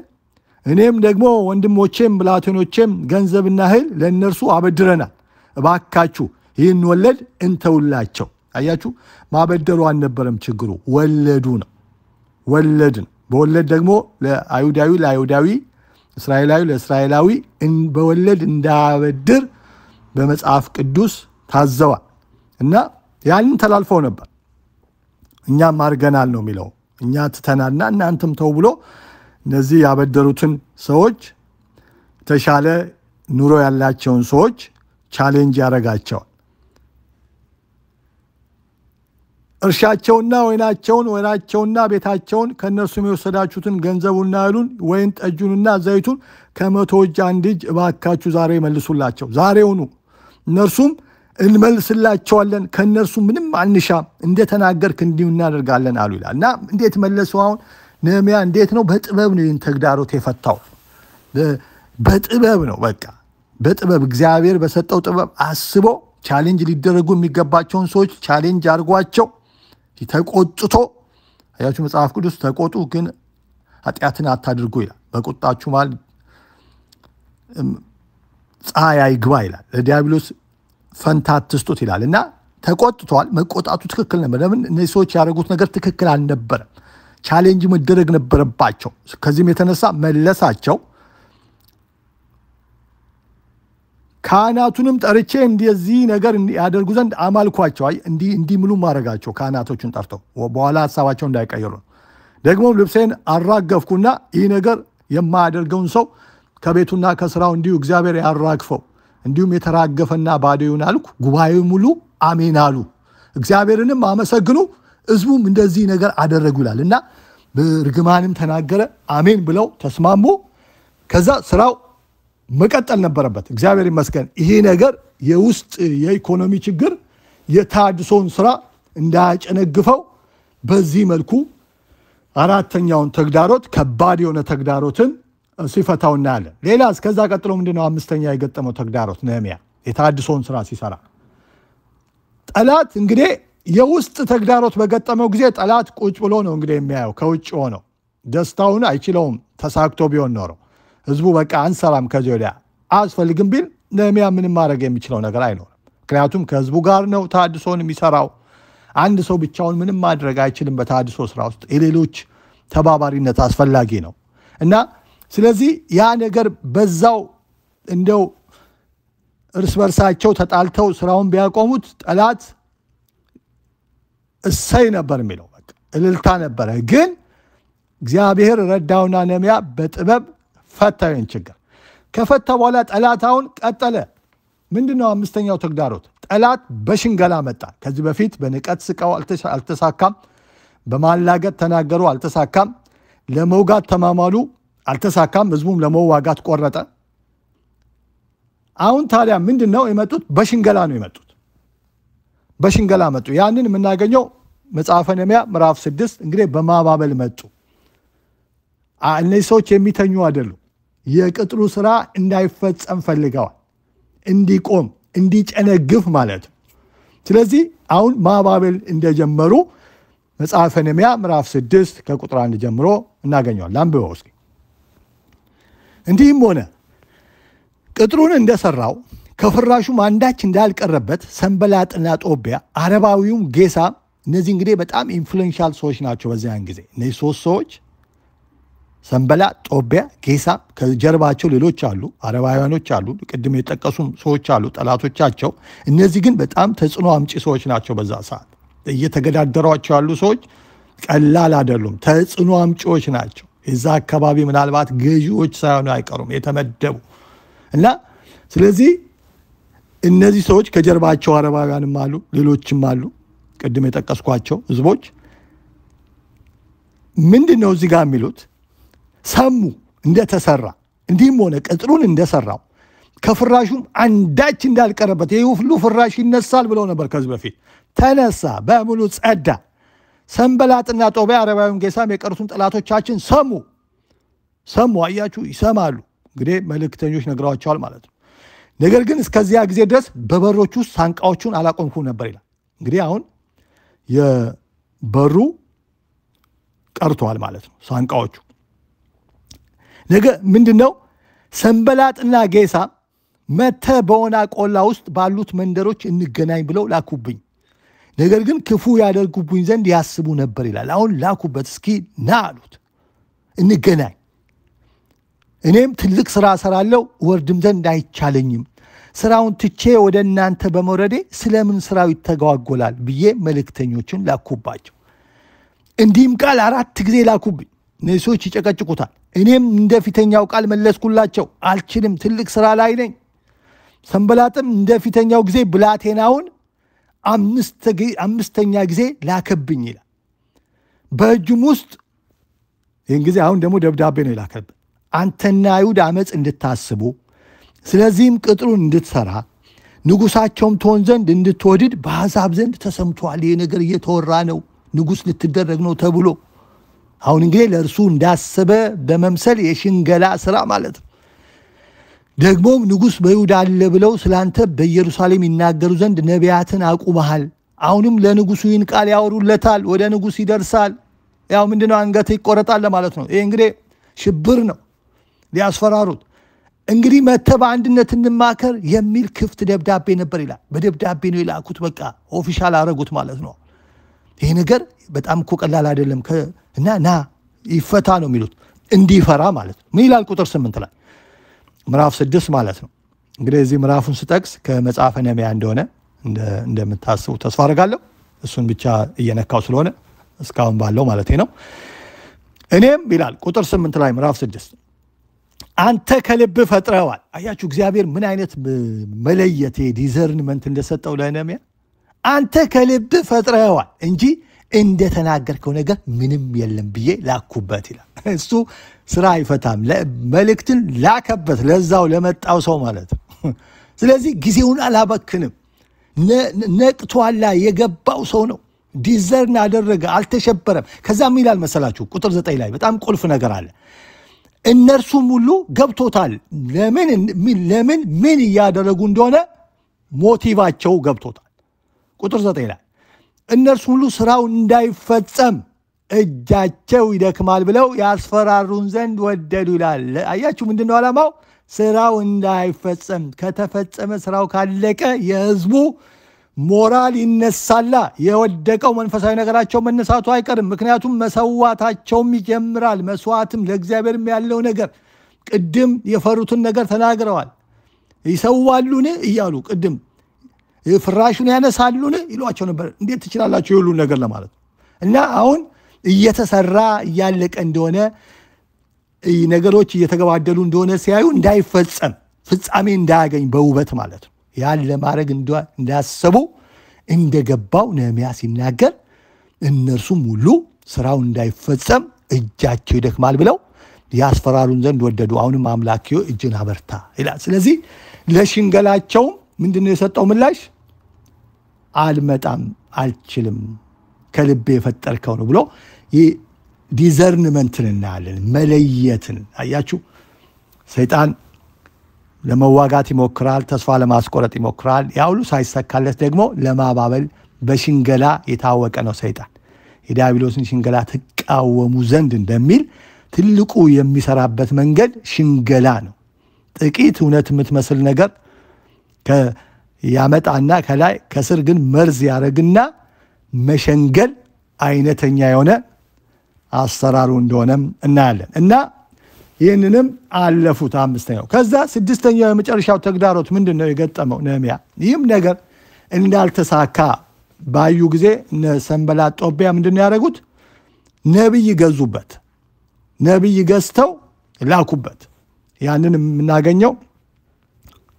እኔም ደግሞ ወንድሞቼም ብላቴኖቼም ገንዘብና እህል ለእነርሱ አበድረናል። እባካችሁ ይህን ወለድ እንተውላቸው። አያችሁ፣ ማበደሩ አልነበረም ችግሩ፣ ወለዱ ነው። ወለድን። በወለድ ደግሞ ለአይሁዳዊ ለአይሁዳዊ እስራኤላዊ ለእስራኤላዊ በወለድ እንዳበድር በመጽሐፍ ቅዱስ ታዘዋል እና ያንን ተላልፈው ነበር። እኛም አድርገናል ነው የሚለው። እኛ ትተናልና እናንተም ተው ብሎ እነዚህ ያበደሩትን ሰዎች ተሻለ ኑሮ ያላቸውን ሰዎች ቻሌንጅ ያደርጋቸዋል። እርሻቸውና ወይናቸውን ወይናቸውና ቤታቸውን ከእነርሱም የወሰዳችሁትን ገንዘቡና እህሉን ወይን ጠጁንና ዘይቱን ከመቶ እጅ አንድ እጅ እባካችሁ ዛሬ መልሱላቸው፣ ዛሬውኑ። እነርሱም እንመልስላቸዋለን፣ ከእነርሱ ምንም አንሻ፣ እንደተናገርክ እንዲሁ እናደርጋለን አሉ ይላል እና እንዴት መለሰው? አሁን ነህምያ እንዴት ነው? በጥበብ ነው ይህን ተግዳሮት የፈታው። በጥበብ ነው በቃ በጥበብ እግዚአብሔር በሰጠው ጥበብ አስቦ ቻሌንጅ ሊደረጉ የሚገባቸውን ሰዎች ቻሌንጅ አድርጓቸው ተቆጥቶ አያችሁ መጽሐፍ ቅዱስ ተቆጡ ግን ኃጢአትን አታድርጉ ይላል። በቁጣችሁ መሃል ፀሐይ አይግባ ይላል። ለዲያብሎስ ፈንታ አትስጡት ይላል እና ተቆጥቷል። መቆጣቱ ትክክል ነበር። ለምን እነዚህ ሰዎች ያደረጉት ነገር ትክክል አልነበረም። ቻሌንጅ መደረግ ነበረባቸው። ከዚህም የተነሳ መለሳቸው ካህናቱንም ጠርቼ እንደዚህ ነገር ያደርጉ ዘንድ አማልኳቸው። እንዲህ ምሉ ማድረጋቸው ካህናቶቹን ጠርተው በኋላ ሀሳባቸው እንዳይቀየሩ ደግሞ ልብሴን አራገፍኩና ይህ ነገር የማያደርገውን ሰው ከቤቱና ከስራው እንዲሁ እግዚአብሔር ያራግፈው፣ እንዲሁም የተራገፈና ባዶ ይሁን አልኩ። ጉባኤ ሙሉ አሜን አሉ፣ እግዚአብሔርንም አመሰግኑ። ህዝቡም እንደዚህ ነገር አደረጉ ይላል እና ርግማንም ተናገረ፣ አሜን ብለው ተስማሙ። ከዛ ስራው መቀጠል ነበረበት። እግዚአብሔር ይመስገን ይሄ ነገር የውስጥ የኢኮኖሚ ችግር የታድሶን ስራ እንዳያጨነግፈው በዚህ መልኩ አራተኛውን ተግዳሮት ከባድ የሆነ ተግዳሮትን ሲፈታው እናያለን። ሌላ እስከዛ ቀጥሎ ምንድነው? አምስተኛ የገጠመው ተግዳሮት ነህምያ የታድሶን ስራ ሲሰራ ጠላት እንግዲህ የውስጥ ተግዳሮት በገጠመው ጊዜ ጠላት ቁጭ ብሎ ነው እንግዲህ የሚያየው ከውጭ ሆነው ደስታውን አይችለውም። ተሳክቶ ቢሆን ኖረው ህዝቡ በቃ አንሰራም ከዚህ ወዲያ አያስፈልግም ቢል ነህምያ ምንም ማድረግ የሚችለው ነገር አይኖርም። ምክንያቱም ከህዝቡ ጋር ነው ተሃድሶን የሚሰራው። አንድ ሰው ብቻውን ምንም ማድረግ አይችልም። በተሃድሶ ስራ ውስጥ የሌሎች ተባባሪነት አስፈላጊ ነው እና ስለዚህ ያ ነገር በዛው እንደው እርስ በርሳቸው ተጣልተው ስራውን ቢያቆሙት ጠላት እሰይ ነበር የሚለው እልልታ ነበረ። ግን እግዚአብሔር ረዳውና ነህምያ በጥበብ ፈታዩን ችግር ከፈታ በኋላ ጠላት አሁን ቀጠለ። ምንድነው አምስተኛው ተግዳሮት? ጠላት በሽንገላ መጣ። ከዚህ በፊት በንቀት ስቀው አልተሳካም። በማላገጥ ተናገሩ፣ አልተሳካም። ለመውጋት ተማማሉ፣ አልተሳካም። ህዝቡም ለመዋጋት ቆረጠ። አሁን ታዲያ ምንድን ነው የመጡት? በሽንገላ ነው የመጡት። በሽንገላ መጡ። ያንን የምናገኘው መጽሐፈ ነህምያ ምዕራፍ ስድስት እንግዲህ በማባበል መጡ። እነዚህ ሰዎች የሚተኙ አይደሉ? የቅጥሩ ስራ እንዳይፈጸም ፈልገዋል። እንዲቆም እንዲጨነግፍ ማለት ነው። ስለዚህ አሁን ማባበል እንደጀመሩ መጽሐፈ ነህምያ ምዕራፍ ስድስት ከቁጥር አንድ ጀምሮ እናገኘዋል። አንብበው እስኪ። እንዲህም ሆነ ቅጥሩን እንደሰራው ከፍራሹም አንዳች እንዳልቀረበት ሰንበላጥና ጦቢያ፣ አረባዊውም ጌሳ እነዚህ እንግዲህ በጣም ኢንፍሉዌንሻል ሰዎች ናቸው። በዚያን ጊዜ እነዚህ ሶስት ሰዎች ሰንበላ፣ ጦቢያ፣ ጌሳ ከጀርባቸው ሌሎች አሉ፣ አረባውያኖች አሉ፣ ቅድም የጠቀሱም ሰዎች አሉ ጠላቶቻቸው። እነዚህ ግን በጣም ተጽዕኖ አምጪ ሰዎች ናቸው። በዛ ሰዓት እየተገዳደሯቸው ያሉ ሰዎች ቀላል አይደሉም፣ ተጽዕኖ አምጪዎች ናቸው። የዛ አካባቢ ምናልባት ገዢዎች ሳይሆኑ አይቀሩም የተመደቡ እና ስለዚህ እነዚህ ሰዎች ከጀርባቸው አረባውያንም አሉ፣ ሌሎችም አሉ፣ ቅድም የጠቀስኳቸው ህዝቦች ምንድን ነው እዚህ ጋር የሚሉት ሰሙ እንደተሰራ እንዲህም ሆነ ቅጥሩን እንደሰራው ከፍራሹም አንዳች እንዳልቀረበት ይህ ሁሉ ፍራሽ ይነሳል ብለው ነበር ከዚህ በፊት ተነሳ በሙሉ ጸዳ ሰንበላጥና ጦቢያ አረባዊም ጌሳም የቀሩትም ጠላቶቻችን ሰሙ ሰሙ አያችሁ ይሰማሉ እንግዲህ መልእክተኞች ነግረዋቸዋል ማለት ነው ነገር ግን እስከዚያ ጊዜ ድረስ በበሮች ውስጥ ሳንቃዎቹን አላቆምኩም ነበር ይላል እንግዲህ አሁን የበሩ ቀርተዋል ማለት ነው ሳንቃዎቹ ነገ ምንድን ነው ሰንበላጥና ጌሳ መተ በሆና ቆላ ውስጥ ባሉት መንደሮች እንገናኝ ብለው ላኩብኝ። ነገር ግን ክፉ ያደርጉብኝ ዘንድ ያስቡ ነበር ይላል። አሁን ላኩበት እስኪ ና አሉት፣ እንገናኝ። እኔም ትልቅ ስራ ሰራለው ወርድም ዘንድ አይቻለኝም። ስራውን ትቼ ወደ እናንተ በመውረዴ ስለምን ስራው ይተጓጎላል ብዬ መልእክተኞችን ላኩባቸው። እንዲህም ቃል አራት ጊዜ ላኩብኝ። እነዚዎች ይጨቀጭቁታል። እኔም እንደ ፊተኛው ቃል መለስኩላቸው፣ አልችልም፣ ትልቅ ስራ ላይ ነኝ። ሰንበላጥም እንደ ፊተኛው ጊዜ ብላቴናውን አምስተኛ ጊዜ ላከብኝ ይላል። በእጁም ውስጥ ይህን ጊዜ አሁን ደግሞ ደብዳቤ ነው የላከብን አንተና አይሁድ አመፅ እንድታስቡ ስለዚህም ቅጥሩን እንድትሰራ ንጉሳቸውም ትሆን ዘንድ እንድትወድድ በአሕዛብ ዘንድ ተሰምቷል። ይህ ነገር እየተወራ ነው፣ ንጉሥ ልትደረግ ነው ተብሎ አሁን እንግዲህ ለእርሱ እንዳሰበ በመምሰል የሽንገላ ስራ ማለት ነው። ደግሞም ንጉሥ በይሁዳ አለ ብለው ስላንተ በኢየሩሳሌም ይናገሩ ዘንድ ነቢያትን አቁመሃል። አሁንም ለንጉሱ ይህን ቃል ያወሩለታል፣ ወደ ንጉሥ ይደርሳል። ያው ምንድነው አንገት ይቆረጣል ማለት ነው። ይህ እንግዲህ ሽብር ነው፣ ሊያስፈራሩት። እንግዲህ መተ በአንድነት እንማከር የሚል ክፍት ደብዳቤ ነበር ይላል። በደብዳቤ ነው የላኩት። በቃ ኦፊሻል አረጉት ማለት ነው። ይሄ ነገር በጣም እኮ ቀላል አይደለም። እና ና ይፈታ ነው የሚሉት እንዲፈራ ማለት ነው። ምን ይላል ቁጥር ስምንት ላይ ምዕራፍ ስድስት ማለት ነው። እንግዲህ እዚህ ምዕራፉን ስጠቅስ ከመጽሐፈ ነሚያ እንደሆነ እንደምታስቡ ተስፋ አድርጋለሁ። እሱን ብቻ እየነካው ስለሆነ እስካሁን ባለው ማለት ነው። እኔም ይላል ቁጥር ስምንት ላይ ምዕራፍ ስድስት አንተ ከልብ ፈጥረዋል። አያችሁ እግዚአብሔር ምን አይነት መለየት ዲዘርንመንት እንደሰጠው ለነሚያ አንተ ከልብ ፈጥረዋል እንጂ እንደተናገርከው ነገር ምንም የለም ብዬ ላኩበት ይላል። እሱ ስራ አይፈታም። መልእክትን ላከበት ለዛው ለመጣው ሰው ማለት ነው። ስለዚህ ጊዜውን አላበክንም። ነቅቷላ የገባው ሰው ነው። ዲዘርን አደረገ፣ አልተሸበረም። ከዛም ይላል መሰላችሁ ቁጥር ዘጠኝ ላይ በጣም ቁልፍ ነገር አለ። እነርሱም ሁሉ ገብቶታል። ለምን ለምን ምን እያደረጉ እንደሆነ ሞቲቫቸው ገብቶታል። ቁጥር ዘጠኝ ላይ እነርሱ ሁሉ ስራው እንዳይፈጸም እጃቸው ይደክማል ብለው ያስፈራሩን ዘንድ ወደዱ ይላል። አያችሁ፣ ምንድነው ዓላማው? ስራው እንዳይፈጸም። ከተፈጸመ ስራው ካለቀ የህዝቡ ሞራል ይነሳላ። የወደቀው መንፈሳዊ ነገራቸው መነሳቱ አይቀርም። ምክንያቱም መሰዋታቸውም ይጀምራል። መስዋዕትም ለእግዚአብሔርም ያለው ነገር ቅድም የፈሩትን ነገር ተናግረዋል። ይሰዋሉን እያሉ ቅድም ፍራሹን ያነሳሉን ይሏቸው ነበር። እንዴት ትችላላቸው የሁሉን ነገር ለማለት እና አሁን እየተሰራ እያለቀ እንደሆነ ነገሮች እየተገባደሉ እንደሆነ ሲያዩ እንዳይፈጸም ፍጻሜ እንዳያገኝ በውበት ማለት ነው። ያን ለማድረግ እንዳሰቡ እንደገባው ነህምያ ሲናገር እነርሱም ሁሉ ስራው እንዳይፈጸም እጃቸው ይደክማል ብለው ያስፈራሩን ዘንድ ወደዱ። አሁንም አምላክ እጅን አበርታ ይላል። ስለዚህ ለሽንገላቸውም ምንድን ነው የሰጠው ምላሽ? አልመጣም፣ አልችልም፣ ከልቤ የፈጠርከው ነው ብሎ ይህ ዲዘርንመንትን እናያለን፣ መለየትን። አያችሁ ሰይጣን ለመዋጋት ይሞክራል፣ ተስፋ ለማስቆረጥ ይሞክራል። ያ ሁሉ ደግሞ ለማባበል በሽንገላ የታወቀ ነው ሰይጣን። የዲያብሎስን ሽንገላ ትቃወሙ ዘንድ እንደሚል ትልቁ የሚሰራበት መንገድ ሽንገላ ነው። ጥቂት እውነት የምትመስል ነገር ያመጣና ከላይ ከስር ግን መርዝ ያደረግና መሸንገል አይነተኛ የሆነ አሰራሩ እንደሆነም እናያለን እና ይህንንም አለፉት። አምስተኛው ከዛ ስድስተኛው የመጨረሻው ተግዳሮት ምንድን ነው የገጠመው ነህምያ? ይህም ነገር እንዳልተሳካ ባዩ ጊዜ ሰንበላ ጦቢያ ምንድን ነው ያደረጉት? ነቢይ ገዙበት። ነቢይ ገዝተው ላኩበት። ያንን የምናገኘው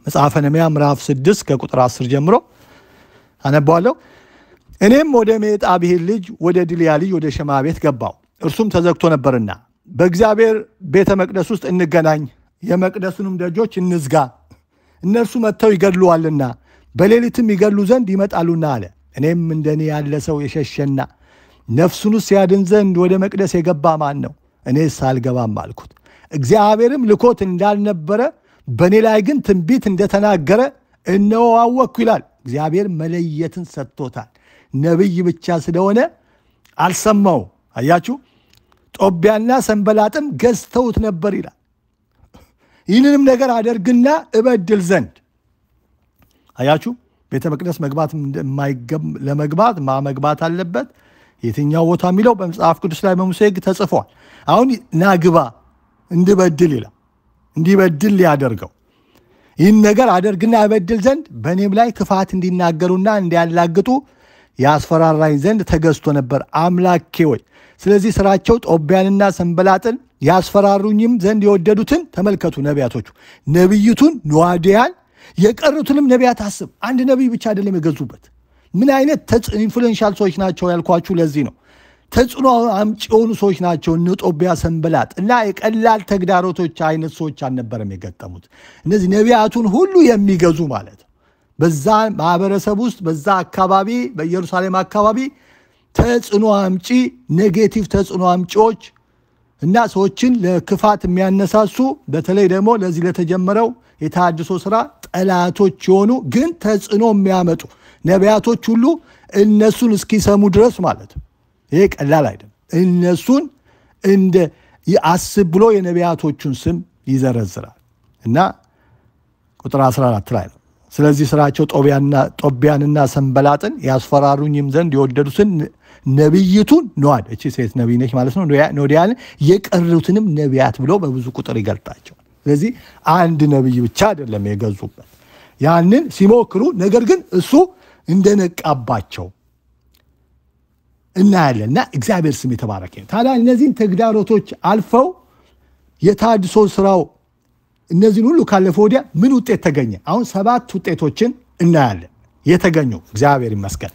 መጽሐፈ ነሚያ ምዕራፍ 6 ከቁጥር 10 ጀምሮ አነባለሁ። እኔም ወደ ሜጣ ብሔር ልጅ ወደ ድልያ ልጅ ወደ ሸማ ቤት ገባው፣ እርሱም ተዘግቶ ነበርና በእግዚአብሔር ቤተ መቅደስ ውስጥ እንገናኝ፣ የመቅደሱንም ደጆች እንዝጋ፣ እነርሱ መጥተው ይገድሉዋልና በሌሊትም ይገድሉ ዘንድ ይመጣሉና አለ። እኔም እንደኔ ያለ ሰው የሸሸና ውስጥ ያድን ዘንድ ወደ መቅደስ የገባ ማን ነው? እኔስ አልገባም አልኩት። እግዚአብሔርም ልኮት እንዳልነበረ በእኔ ላይ ግን ትንቢት እንደተናገረ እነሆ አወቅኩ ይላል። እግዚአብሔር መለየትን ሰጥቶታል። ነቢይ ብቻ ስለሆነ አልሰማው። አያችሁ፣ ጦቢያና ሰንበላጥም ገዝተውት ነበር ይላል። ይህንንም ነገር አደርግና እበድል ዘንድ አያችሁ፣ ቤተ መቅደስ መግባት ለመግባት ማ መግባት አለበት? የትኛው ቦታ የሚለው በመጽሐፍ ቅዱስ ላይ በሙሴ ሕግ ተጽፏል። አሁን ናግባ እንድበድል ይላል። እንዲበድል ሊያደርገው ይህን ነገር አደርግና እበድል ዘንድ በእኔም ላይ ክፋት እንዲናገሩና እንዲያላግጡ ያስፈራራኝ ዘንድ ተገዝቶ ነበር። አምላኬ ወይ ስለዚህ ስራቸው ጦቢያንና ሰንበላጥን ያስፈራሩኝም ዘንድ የወደዱትን ተመልከቱ። ነቢያቶቹ ነቢይቱን ነዋዲያን የቀሩትንም ነቢያት አስብ። አንድ ነቢይ ብቻ አይደለም የገዙበት። ምን አይነት ኢንፍሉዌንሻል ሰዎች ናቸው ያልኳችሁ ለዚህ ነው። ተጽዕኖ አምጪ የሆኑ ሰዎች ናቸው። እነ ጦቢያ ሰንበላጥ እና የቀላል ተግዳሮቶች አይነት ሰዎች አልነበረም የገጠሙት። እነዚህ ነቢያቱን ሁሉ የሚገዙ ማለት በዛ ማህበረሰብ ውስጥ በዛ አካባቢ በኢየሩሳሌም አካባቢ ተጽዕኖ አምጪ ኔጌቲቭ ተጽዕኖ አምጪዎች እና ሰዎችን ለክፋት የሚያነሳሱ በተለይ ደግሞ ለዚህ ለተጀመረው የተሃድሶ ስራ ጠላቶች የሆኑ ግን ተጽዕኖ የሚያመጡ ነቢያቶች ሁሉ እነሱን እስኪሰሙ ድረስ ማለት ነው ይሄ ቀላል አይደለም። እነሱን እንደ አስብ ብሎ የነቢያቶቹን ስም ይዘረዝራል እና ቁጥር 14 ላይ ነው። ስለዚህ ስራቸው ጦቢያንና ሰንበላጥን ያስፈራሩኝም ዘንድ የወደዱትን ነቢይቱን ኖዋድ እቺ ሴት ነቢይ ነች ማለት ነው። ኖዲያን የቀሩትንም ነቢያት ብሎ በብዙ ቁጥር ይገልጣቸዋል። ስለዚህ አንድ ነቢይ ብቻ አይደለም የገዙበት። ያንን ሲሞክሩ ነገር ግን እሱ እንደነቃባቸው እናያለን እና እግዚአብሔር ስም የተባረከ ታዲያ እነዚህን ተግዳሮቶች አልፈው የታድሶ ስራው እነዚህን ሁሉ ካለፈ ወዲያ ምን ውጤት ተገኘ? አሁን ሰባት ውጤቶችን እናያለን የተገኙ እግዚአብሔር ይመስገን።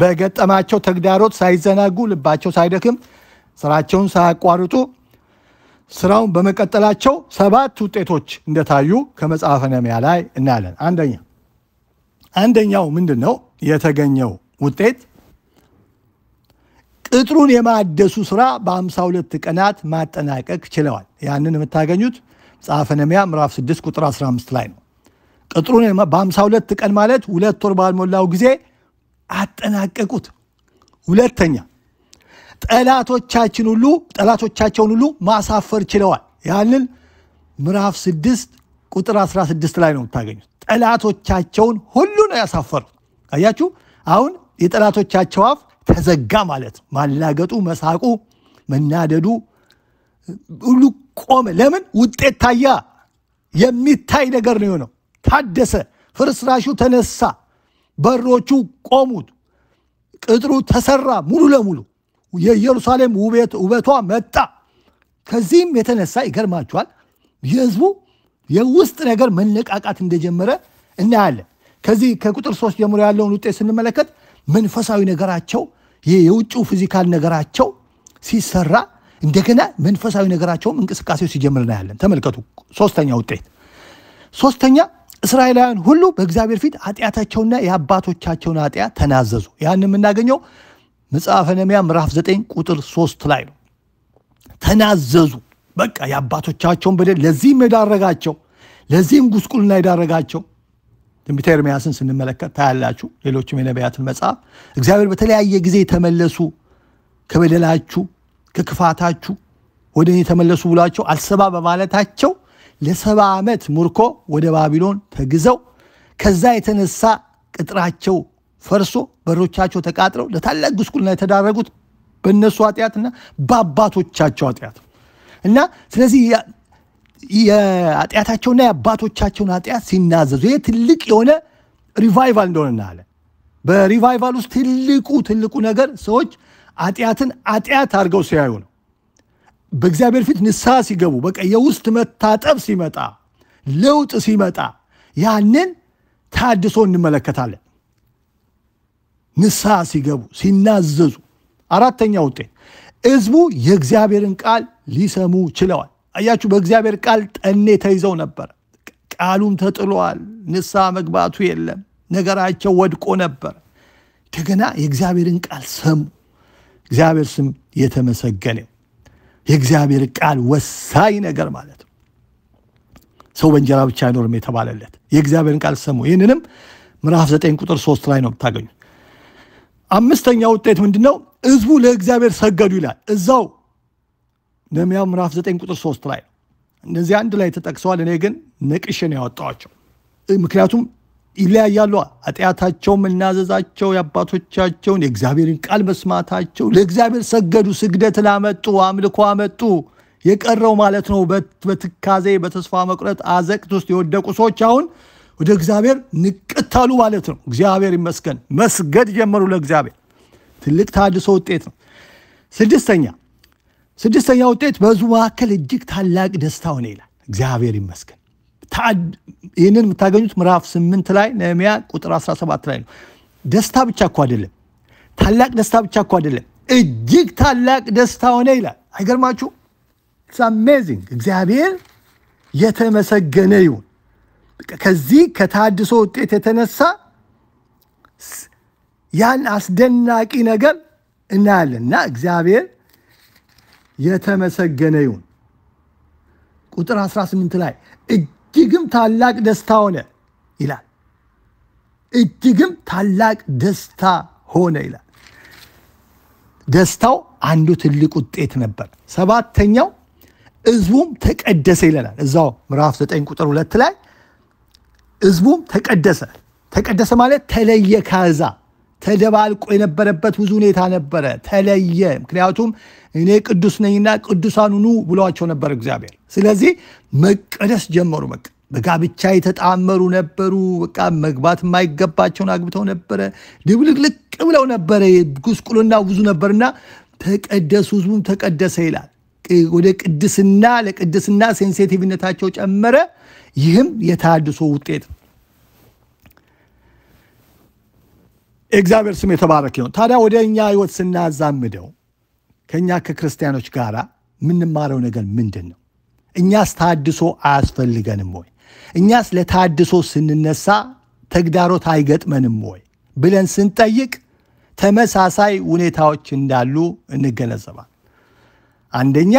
በገጠማቸው ተግዳሮት ሳይዘናጉ ልባቸው ሳይደክም ስራቸውን ሳያቋርጡ ስራውን በመቀጠላቸው ሰባት ውጤቶች እንደታዩ ከመጽሐፈ ነህምያ ላይ እናያለን። አንደኛ አንደኛው ምንድን ነው የተገኘው ውጤት ቅጥሩን የማደሱ ስራ በአምሳ ሁለት ቀናት ማጠናቀቅ ችለዋል። ያንን የምታገኙት መጽሐፈ ነህምያ ምዕራፍ 6 ቁጥር 15 ላይ ነው። ቅጥሩን በአምሳ ሁለት ቀን ማለት ሁለት ወር ባልሞላው ጊዜ አጠናቀቁት። ሁለተኛ ጠላቶቻችን ሁሉ ጠላቶቻቸውን ሁሉ ማሳፈር ችለዋል። ያንን ምዕራፍ 6 ቁጥር 16 ላይ ነው የምታገኙት። ጠላቶቻቸውን ሁሉ ነው ያሳፈሩት። አያችሁ አሁን የጠላቶቻቸው አፍ ተዘጋ ማለት ነው። ማላገጡ፣ መሳቁ፣ መናደዱ ሁሉ ቆመ። ለምን ውጤት ታያ። የሚታይ ነገር ነው የሆነው። ታደሰ፣ ፍርስራሹ ተነሳ፣ በሮቹ ቆሙት፣ ቅጥሩ ተሰራ ሙሉ ለሙሉ የኢየሩሳሌም ውበቷ መጣ። ከዚህም የተነሳ ይገርማችኋል የህዝቡ የውስጥ ነገር መነቃቃት እንደጀመረ እናያለን። ከዚህ ከቁጥር ሶስት ጀምሮ ያለውን ውጤት ስንመለከት መንፈሳዊ ነገራቸው ይህ የውጭው ፊዚካል ነገራቸው ሲሰራ እንደገና መንፈሳዊ ነገራቸውም እንቅስቃሴው ሲጀምር እናያለን። ተመልከቱ፣ ሶስተኛ ውጤት። ሶስተኛ እስራኤላውያን ሁሉ በእግዚአብሔር ፊት ኃጢአታቸውና የአባቶቻቸውን ኃጢአት ተናዘዙ። ያን የምናገኘው መጽሐፈ ነህምያ ምዕራፍ 9 ቁጥር 3 ላይ ነው። ተናዘዙ። በቃ የአባቶቻቸውን በደል ለዚህም የዳረጋቸው ለዚህም ጉስቁልና የዳረጋቸው ትንቢተ ኤርምያስን ስንመለከት ታያላችሁ። ሌሎችም የነቢያትን መጽሐፍ እግዚአብሔር በተለያየ ጊዜ ተመለሱ ከበደላችሁ ከክፋታችሁ ወደ እኔ ተመለሱ ብሏቸው አልሰባ በማለታቸው ለሰባ ዓመት ምርኮ ወደ ባቢሎን ተግዘው ከዛ የተነሳ ቅጥራቸው ፈርሶ በሮቻቸው ተቃጥለው ለታላቅ ጉስቁልና የተዳረጉት በእነሱ ኃጢአትና በአባቶቻቸው ኃጢአት እና ስለዚህ የኃጢአታቸውና የአባቶቻቸውን ኃጢአት ሲናዘዙ ይህ ትልቅ የሆነ ሪቫይቫል እንደሆነ እናያለን። በሪቫይቫል ውስጥ ትልቁ ትልቁ ነገር ሰዎች ኃጢአትን ኃጢአት አድርገው ሲያዩ ነው። በእግዚአብሔር ፊት ንስሐ ሲገቡ፣ በቃ የውስጥ መታጠብ ሲመጣ፣ ለውጥ ሲመጣ ያንን ታድሶ እንመለከታለን። ንስሐ ሲገቡ ሲናዘዙ። አራተኛ ውጤት ህዝቡ የእግዚአብሔርን ቃል ሊሰሙ ችለዋል። አያችሁ በእግዚአብሔር ቃል ጠኔ ተይዘው ነበር። ቃሉም ተጥሏል። ንሳ መግባቱ የለም። ነገራቸው ወድቆ ነበር። እንደገና የእግዚአብሔርን ቃል ሰሙ። እግዚአብሔር ስም የተመሰገነ። የእግዚአብሔር ቃል ወሳኝ ነገር ማለት ነው። ሰው በእንጀራ ብቻ አይኖርም የተባለለት የእግዚአብሔርን ቃል ሰሙ። ይህንንም ምዕራፍ 9 ቁጥር 3 ላይ ነው የምታገኙት። አምስተኛ ውጤት ምንድን ነው? ህዝቡ ለእግዚአብሔር ሰገዱ ይላል እዛው ነህምያ ምዕራፍ 9 ቁጥር 3 ላይ ነው። እነዚህ አንድ ላይ ተጠቅሰዋል። እኔ ግን ነቅሼ ነው ያወጣኋቸው። ምክንያቱም ይለያያሉ። ኃጢአታቸው፣ መናዘዛቸው፣ የአባቶቻቸውን የእግዚአብሔርን ቃል መስማታቸው፣ ለእግዚአብሔር ሰገዱ፣ ስግደት ላመጡ አምልኮ አመጡ። የቀረው ማለት ነው በትካዜ በተስፋ መቁረጥ አዘቅት ውስጥ የወደቁ ሰዎች አሁን ወደ እግዚአብሔር ንቅታሉ ማለት ነው። እግዚአብሔር ይመስገን መስገድ ጀመሩ ለእግዚአብሔር። ትልቅ ታድሶ ውጤት ነው። ስድስተኛ ስድስተኛ ውጤት በህዝቡ መካከል እጅግ ታላቅ ደስታ ሆነ ይላል። እግዚአብሔር ይመስገን። ይህንን የምታገኙት ምዕራፍ ስምንት ላይ ነህምያ ቁጥር 17 ላይ ነው። ደስታ ብቻ እኮ አይደለም፣ ታላቅ ደስታ ብቻ እኮ አይደለም፣ እጅግ ታላቅ ደስታ ሆነ ይላል። አይገርማችሁ? ኢትስ አሜዚንግ። እግዚአብሔር የተመሰገነ ይሁን። ከዚህ ከታድሶ ውጤት የተነሳ ያን አስደናቂ ነገር እናያለን እና እግዚአብሔር የተመሰገነ ይሁን። ቁጥር 18 ላይ እጅግም ታላቅ ደስታ ሆነ ይላል። እጅግም ታላቅ ደስታ ሆነ ይላል። ደስታው አንዱ ትልቅ ውጤት ነበር። ሰባተኛው ህዝቡም ተቀደሰ ይለናል። እዛው ምዕራፍ 9 ቁጥር ሁለት ላይ ህዝቡም ተቀደሰ። ተቀደሰ ማለት ተለየ ካዛ ተደባልቆ የነበረበት ብዙ ሁኔታ ነበረ። ተለየ። ምክንያቱም እኔ ቅዱስ ነኝና ቅዱሳኑኑ ብሏቸው ነበር እግዚአብሔር። ስለዚህ መቀደስ ጀመሩ። በቃ በጋብቻ የተጣመሩ ነበሩ። በቃ መግባት የማይገባቸውን አግብተው ነበረ። ድብልቅልቅ ብለው ነበረ። ጉስቁልና ብዙ ነበርና ተቀደሱ፣ ህዝቡም ተቀደሰ ይላል። ወደ ቅድስና ለቅድስና ሴንሴቲቭነታቸው ጨመረ። ይህም የተሃድሶ ውጤት ነው። የእግዚአብሔር ስም የተባረክ ነው። ታዲያ ወደ እኛ ህይወት ስናዛምደው ከእኛ ከክርስቲያኖች ጋር የምንማረው ነገር ምንድን ነው? እኛስ ታድሶ አያስፈልገንም ወይ? እኛስ ለታድሶ ስንነሳ ተግዳሮት አይገጥመንም ወይ ብለን ስንጠይቅ ተመሳሳይ ሁኔታዎች እንዳሉ እንገነዘባል። አንደኛ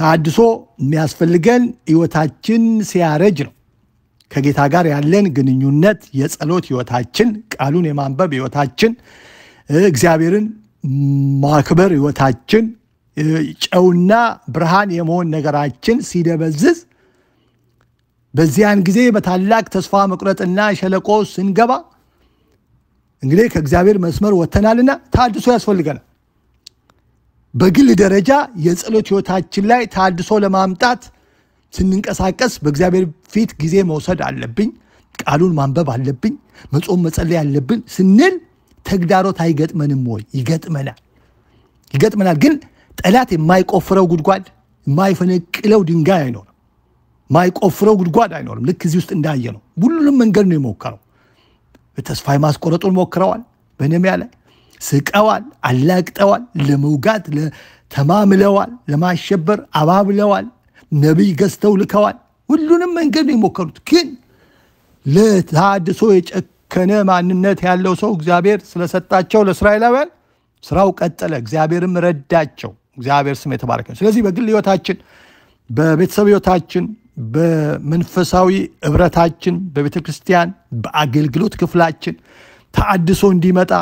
ታድሶ የሚያስፈልገን ህይወታችን ሲያረጅ ነው። ከጌታ ጋር ያለን ግንኙነት፣ የጸሎት ህይወታችን፣ ቃሉን የማንበብ ህይወታችን፣ እግዚአብሔርን ማክበር ህይወታችን፣ ጨውና ብርሃን የመሆን ነገራችን ሲደበዝዝ በዚያን ጊዜ በታላቅ ተስፋ መቁረጥና ሸለቆ ስንገባ እንግዲህ ከእግዚአብሔር መስመር ወጥተናልና ታድሶ ያስፈልገናል። በግል ደረጃ የጸሎት ህይወታችን ላይ ታድሶ ለማምጣት ስንንቀሳቀስ በእግዚአብሔር ፊት ጊዜ መውሰድ አለብኝ፣ ቃሉን ማንበብ አለብኝ፣ መጾም መጸለይ አለብን ስንል ተግዳሮት አይገጥመንም ወይ? ይገጥመናል። ይገጥመናል ግን ጠላት የማይቆፍረው ጉድጓድ የማይፈነቅለው ድንጋይ አይኖርም። የማይቆፍረው ጉድጓድ አይኖርም። ልክ እዚህ ውስጥ እንዳየ ነው። ሁሉንም መንገድ ነው የሞከረው። ተስፋ የማስቆረጡን ሞክረዋል። በነሚያ ላይ ስቀዋል፣ አላግጠዋል፣ ለመውጋት ተማምለዋል፣ ለማሸበር አባብለዋል። ነቢይ ገዝተው ልከዋል። ሁሉንም መንገድ ነው የሞከሩት። ግን ለታድሶ የጨከነ ማንነት ያለው ሰው እግዚአብሔር ስለሰጣቸው ለእስራኤላውያን ስራው ቀጠለ። እግዚአብሔርም ረዳቸው። እግዚአብሔር ስም የተባረከ። ስለዚህ በግል ህይወታችን፣ በቤተሰብ ህይወታችን፣ በመንፈሳዊ እብረታችን፣ በቤተ ክርስቲያን፣ በአገልግሎት ክፍላችን ተአድሶ እንዲመጣ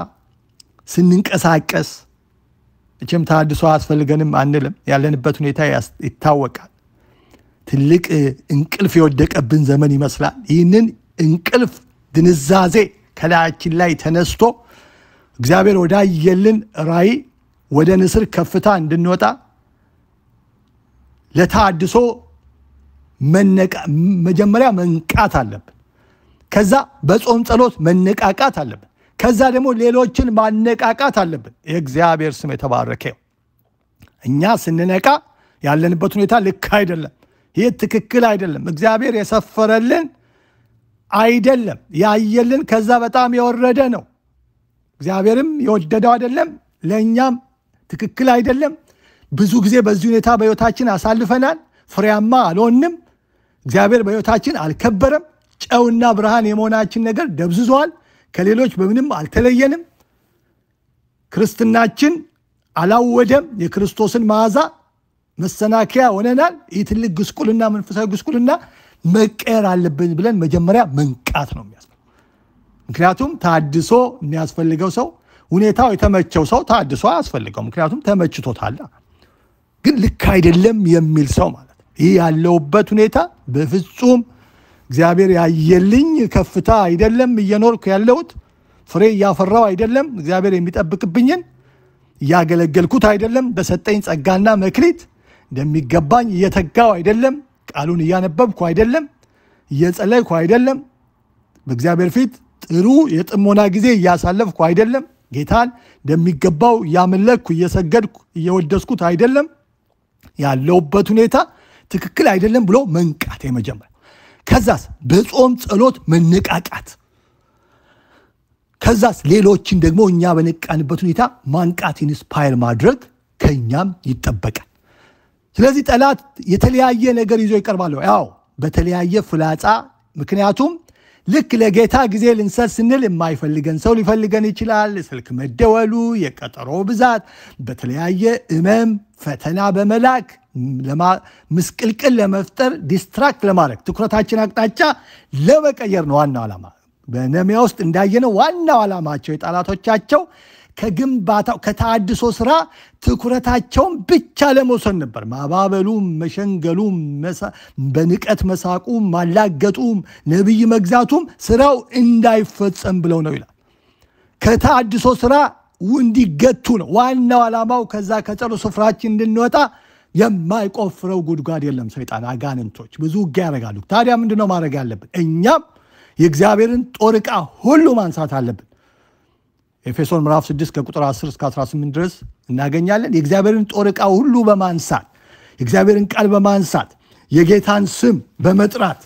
ስንንቀሳቀስ መቼም ተሃድሶ አስፈልገንም አንልም። ያለንበት ሁኔታ ይታወቃል። ትልቅ እንቅልፍ የወደቀብን ዘመን ይመስላል። ይህንን እንቅልፍ ድንዛዜ ከላያችን ላይ ተነስቶ እግዚአብሔር ወዳየልን ራእይ ወደ ንስር ከፍታ እንድንወጣ ለታድሶ መጀመሪያ መንቃት አለብን። ከዛ በጾም ጸሎት መነቃቃት አለብን። ከዛ ደግሞ ሌሎችን ማነቃቃት አለብን። የእግዚአብሔር ስም የተባረከ እኛ ስንነቃ ያለንበት ሁኔታ ልክ አይደለም። ይህ ትክክል አይደለም። እግዚአብሔር የሰፈረልን አይደለም፣ ያየልን ከዛ በጣም የወረደ ነው። እግዚአብሔርም የወደደው አይደለም፣ ለእኛም ትክክል አይደለም። ብዙ ጊዜ በዚህ ሁኔታ በሕይወታችን አሳልፈናል። ፍሬያማ አልሆንም። እግዚአብሔር በሕይወታችን አልከበረም። ጨውና ብርሃን የመሆናችን ነገር ደብዝዟል። ከሌሎች በምንም አልተለየንም። ክርስትናችን አላወደም። የክርስቶስን መዓዛ መሰናከያ ሆነናል። ይህ ትልቅ ጉስቁልና፣ መንፈሳዊ ጉስቁልና መቀየር አለብን ብለን መጀመሪያ መንቃት ነው የሚያስ ምክንያቱም ታድሶ የሚያስፈልገው ሰው ሁኔታው የተመቸው ሰው ታድሶ አያስፈልገው። ምክንያቱም ተመችቶታል። ግን ልክ አይደለም የሚል ሰው ማለት ነው። ይህ ያለውበት ሁኔታ በፍጹም እግዚአብሔር ያየልኝ ከፍታ አይደለም እየኖርኩ ያለሁት። ፍሬ እያፈራው አይደለም። እግዚአብሔር የሚጠብቅብኝን እያገለገልኩት አይደለም። በሰጠኝ ጸጋና መክሊት እንደሚገባኝ እየተጋው አይደለም፣ ቃሉን እያነበብኩ አይደለም፣ እየጸለይኩ አይደለም፣ በእግዚአብሔር ፊት ጥሩ የጥሞና ጊዜ እያሳለፍኩ አይደለም፣ ጌታን እንደሚገባው እያመለክኩ እየሰገድኩ እየወደስኩት አይደለም፣ ያለውበት ሁኔታ ትክክል አይደለም ብሎ መንቃት የመጀመር ከዛስ በጾም ጸሎት መነቃቃት ከዛስ ሌሎችን ደግሞ እኛ በነቃንበት ሁኔታ ማንቃት ኢንስፓየር ማድረግ ከእኛም ይጠበቃል። ስለዚህ ጠላት የተለያየ ነገር ይዞ ይቀርባሉ። ያው በተለያየ ፍላጻ፣ ምክንያቱም ልክ ለጌታ ጊዜ ልንሰጥ ስንል የማይፈልገን ሰው ሊፈልገን ይችላል። ስልክ መደወሉ፣ የቀጠሮ ብዛት፣ በተለያየ እመም ፈተና በመላክ ምስቅልቅል ለመፍጠር ዲስትራክት ለማድረግ ትኩረታችን አቅጣጫ ለመቀየር ነው ዋናው ዓላማ። በነሚያ ውስጥ እንዳየነው ዋናው ዓላማቸው የጠላቶቻቸው ከግንባታው ከታድሶ ስራ ትኩረታቸውን ብቻ ለመውሰድ ነበር። ማባበሉም፣ መሸንገሉም፣ በንቀት መሳቁም፣ ማላገጡም፣ ነቢይ መግዛቱም ስራው እንዳይፈጸም ብለው ነው ይላል። ከታድሶ ስራ እንዲገቱ ነው ዋናው ዓላማው። ከዛ ከጸሎት ስፍራችን እንድንወጣ የማይቆፍረው ጉድጓድ የለም። ሰይጣን አጋንንቶች ብዙ ውጊያ ያደርጋሉ። ታዲያ ምንድነው ማድረግ ያለብን? እኛም የእግዚአብሔርን ጦር ዕቃ ሁሉ ማንሳት አለብን። ኤፌሶን ምዕራፍ 6 ከቁጥር 10 እስከ 18 ድረስ እናገኛለን። የእግዚአብሔርን ጦር ዕቃ ሁሉ በማንሳት የእግዚአብሔርን ቃል በማንሳት የጌታን ስም በመጥራት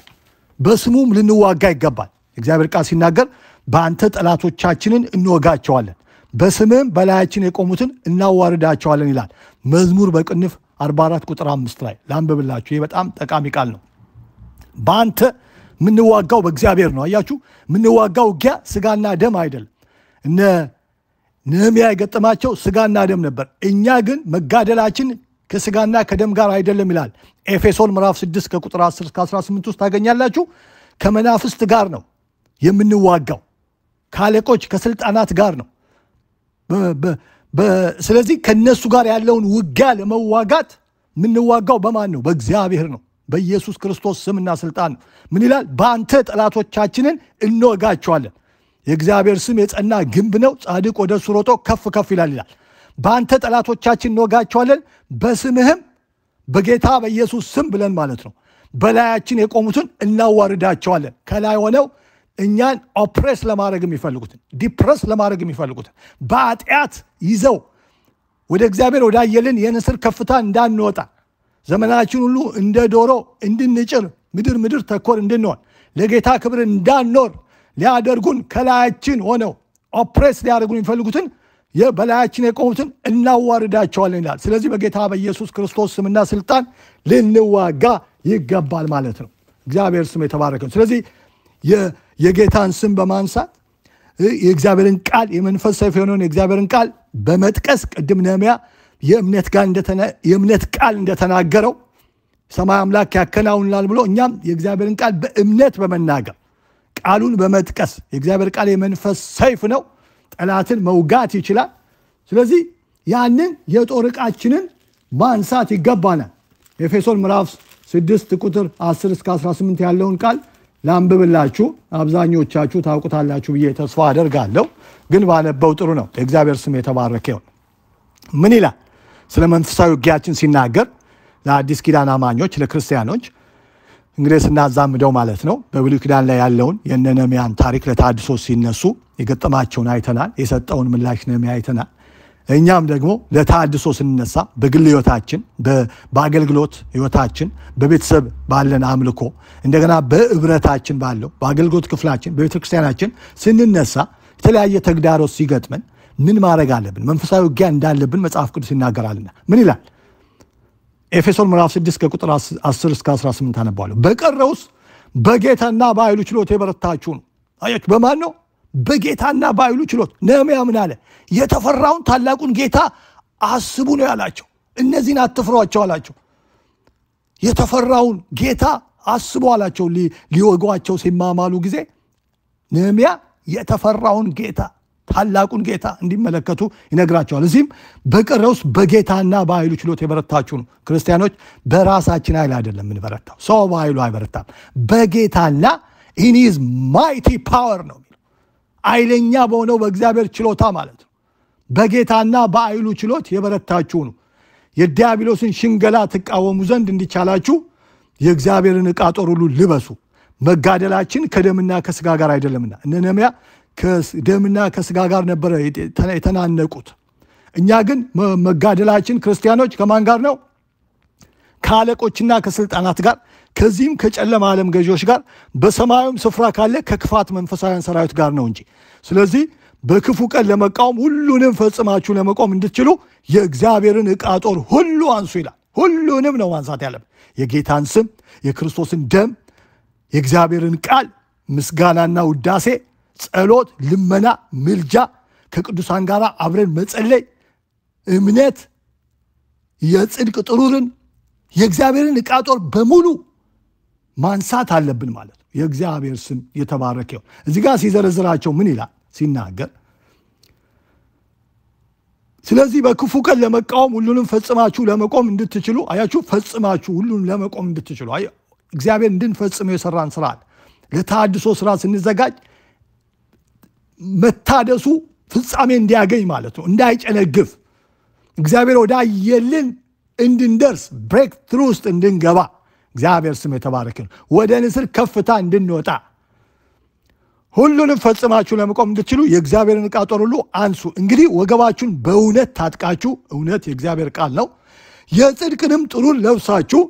በስሙም ልንዋጋ ይገባል። የእግዚአብሔር ቃል ሲናገር በአንተ ጠላቶቻችንን እንወጋቸዋለን፣ በስምም በላያችን የቆሙትን እናዋርዳቸዋለን ይላል። መዝሙር በቅንፍ 44 ቁጥር 5 ላይ ላንብብላችሁ። ይህ በጣም ጠቃሚ ቃል ነው። በአንተ የምንዋጋው በእግዚአብሔር ነው። አያችሁ፣ የምንዋጋው ውጊያ ስጋና ደም አይደለም። እነ የገጠማቸው ስጋና ደም ነበር። እኛ ግን መጋደላችን ከስጋና ከደም ጋር አይደለም ይላል። ኤፌሶን ምዕራፍ 6 ከቁጥር 10 እስከ 18 ውስጥ ታገኛላችሁ። ከመናፍስት ጋር ነው የምንዋጋው፣ ከአለቆች ከስልጣናት ጋር ነው። ስለዚህ ከነሱ ጋር ያለውን ውጊያ ለመዋጋት የምንዋጋው በማን ነው? በእግዚአብሔር ነው። በኢየሱስ ክርስቶስ ስምና ስልጣን ነው። ምን ይላል? በአንተ ጠላቶቻችንን እንወጋቸዋለን። የእግዚአብሔር ስም የጸና ግንብ ነው፣ ጻድቅ ወደ እርሱ ሮጦ ከፍ ከፍ ይላል ይላል። በአንተ ጠላቶቻችን እንወጋቸዋለን፣ በስምህም በጌታ በኢየሱስ ስም ብለን ማለት ነው በላያችን የቆሙትን እናዋርዳቸዋለን። ከላይ ሆነው እኛን ኦፕሬስ ለማድረግ የሚፈልጉትን ዲፕረስ ለማድረግ የሚፈልጉትን በአጢአት ይዘው ወደ እግዚአብሔር ወዳየልን የንስር ከፍታ እንዳንወጣ ዘመናችን ሁሉ እንደ ዶሮ እንድንጭር ምድር ምድር ተኮር እንድንሆን ለጌታ ክብር እንዳንኖር ሊያደርጉን ከላያችን ሆነው ኦፕሬስ ሊያደርጉን የሚፈልጉትን በላያችን የቆሙትን እናዋርዳቸዋለን ይላል። ስለዚህ በጌታ በኢየሱስ ክርስቶስ ስምና ስልጣን ልንዋጋ ይገባል ማለት ነው። እግዚአብሔር ስም የተባረከ ነው። ስለዚህ የጌታን ስም በማንሳት የእግዚአብሔርን ቃል የመንፈስ ሰይፍ የሆነውን የእግዚአብሔርን ቃል በመጥቀስ ቅድም ነህምያ የእምነት ቃል እንደተናገረው ሰማይ አምላክ ያከናውንላል ብሎ እኛም የእግዚአብሔርን ቃል በእምነት በመናገር ቃሉን በመጥቀስ የእግዚአብሔር ቃል የመንፈስ ሰይፍ ነው፣ ጠላትን መውጋት ይችላል። ስለዚህ ያንን የጦር ዕቃችንን ማንሳት ይገባናል። ኤፌሶን ምዕራፍ 6 ቁጥር 10 እስከ 18 ያለውን ቃል ላንብብላችሁ። አብዛኞቻችሁ ታውቁታላችሁ ብዬ ተስፋ አደርጋለሁ፣ ግን ባነበው ጥሩ ነው። የእግዚአብሔር ስም የተባረከ ይሁን። ምን ይላል? ስለ መንፈሳዊ ውጊያችን ሲናገር ለአዲስ ኪዳን አማኞች፣ ለክርስቲያኖች እንግዲህ ስናዛምደው ማለት ነው በብሉይ ኪዳን ላይ ያለውን የነ ነሚያን ታሪክ ለታድሶ ሲነሱ የገጠማቸውን አይተናል። የሰጠውን ምላሽ ነህምያ አይተናል። እኛም ደግሞ ለታድሶ ስንነሳ በግል ህይወታችን፣ በአገልግሎት ህይወታችን፣ በቤተሰብ ባለን አምልኮ እንደገና በእብረታችን ባለው በአገልግሎት ክፍላችን በቤተክርስቲያናችን ስንነሳ የተለያየ ተግዳሮት ሲገጥመን ምን ማድረግ አለብን? መንፈሳዊ ውጊያ እንዳለብን መጽሐፍ ቅዱስ ይናገራልና ምን ይላል? ኤፌሶን ምዕራፍ 6 ከቁጥር 10 እስከ 18 አነባለሁ። በቀረውስ በጌታና በኃይሉ ችሎት የበረታችሁ ነው። አያችሁ፣ በማን ነው? በጌታና በኃይሉ ችሎት። ነህምያ ምን አለ? የተፈራውን ታላቁን ጌታ አስቡ ነው ያላቸው። እነዚህን አትፍሯቸው አላቸው። የተፈራውን ጌታ አስቡ አላቸው። ሊወጓቸው ሲማማሉ ጊዜ ነህምያ የተፈራውን ጌታ ታላቁን ጌታ እንዲመለከቱ ይነግራቸዋል። እዚህም በቀረ ውስጥ በጌታና በኃይሉ ችሎት የበረታችሁ ነው። ክርስቲያኖች በራሳችን ኃይል አይደለም የምንበረታው። ሰው በኃይሉ አይበረታም። በጌታና ኢኒዝ ማይቲ ፓወር ነው አይለኛ በሆነው በእግዚአብሔር ችሎታ ማለት ነው። በጌታና በኃይሉ ችሎት የበረታችሁ ነው። የዲያብሎስን ሽንገላ ትቃወሙ ዘንድ እንዲቻላችሁ የእግዚአብሔርን ዕቃ ጦር ሁሉ ልበሱ መጋደላችን ከደምና ከስጋ ጋር አይደለምና እነ ከደምና ከስጋ ጋር ነበረ የተናነቁት። እኛ ግን መጋደላችን ክርስቲያኖች ከማን ጋር ነው? ከአለቆችና ከስልጣናት ጋር ከዚህም ከጨለማ ዓለም ገዢዎች ጋር በሰማዩም ስፍራ ካለ ከክፋት መንፈሳውያን ሰራዊት ጋር ነው እንጂ። ስለዚህ በክፉ ቀን ለመቃወም ሁሉንም ፈጽማችሁ ለመቆም እንድትችሉ የእግዚአብሔርን ዕቃ ጦር ሁሉ አንሱ ይላል። ሁሉንም ነው ማንሳት ያለም የጌታን ስም፣ የክርስቶስን ደም፣ የእግዚአብሔርን ቃል ምስጋናና ውዳሴ ጸሎት፣ ልመና፣ ምልጃ ከቅዱሳን ጋር አብረን መጸለይ፣ እምነት፣ የጽድቅ ጥሩርን የእግዚአብሔርን ዕቃ ጦር በሙሉ ማንሳት አለብን ማለት ነው። የእግዚአብሔር ስም የተባረከ ይሁን። እዚህ ጋር ሲዘረዝራቸው ምን ይላል ሲናገር ስለዚህ በክፉ ቀን ለመቃወም ሁሉንም ፈጽማችሁ ለመቆም እንድትችሉ አያችሁ፣ ፈጽማችሁ ሁሉንም ለመቆም እንድትችሉ እግዚአብሔር እንድንፈጽመው የሰራን ስራ አለ። ለተሃድሶ ስራ ስንዘጋጅ መታደሱ ፍጻሜ እንዲያገኝ ማለት ነው፣ እንዳይጨነግፍ እግዚአብሔር ወዳየልን እንድንደርስ ብሬክ ትሩ ውስጥ እንድንገባ እግዚአብሔር ስም የተባረክ ነው። ወደ ንስር ከፍታ እንድንወጣ ሁሉንም ፈጽማችሁ ለመቆም እንድትችሉ የእግዚአብሔርን ዕቃ ጦር ሁሉ አንሱ። እንግዲህ ወገባችሁን በእውነት ታጥቃችሁ፣ እውነት የእግዚአብሔር ቃል ነው። የጽድቅንም ጥሩን ለብሳችሁ፣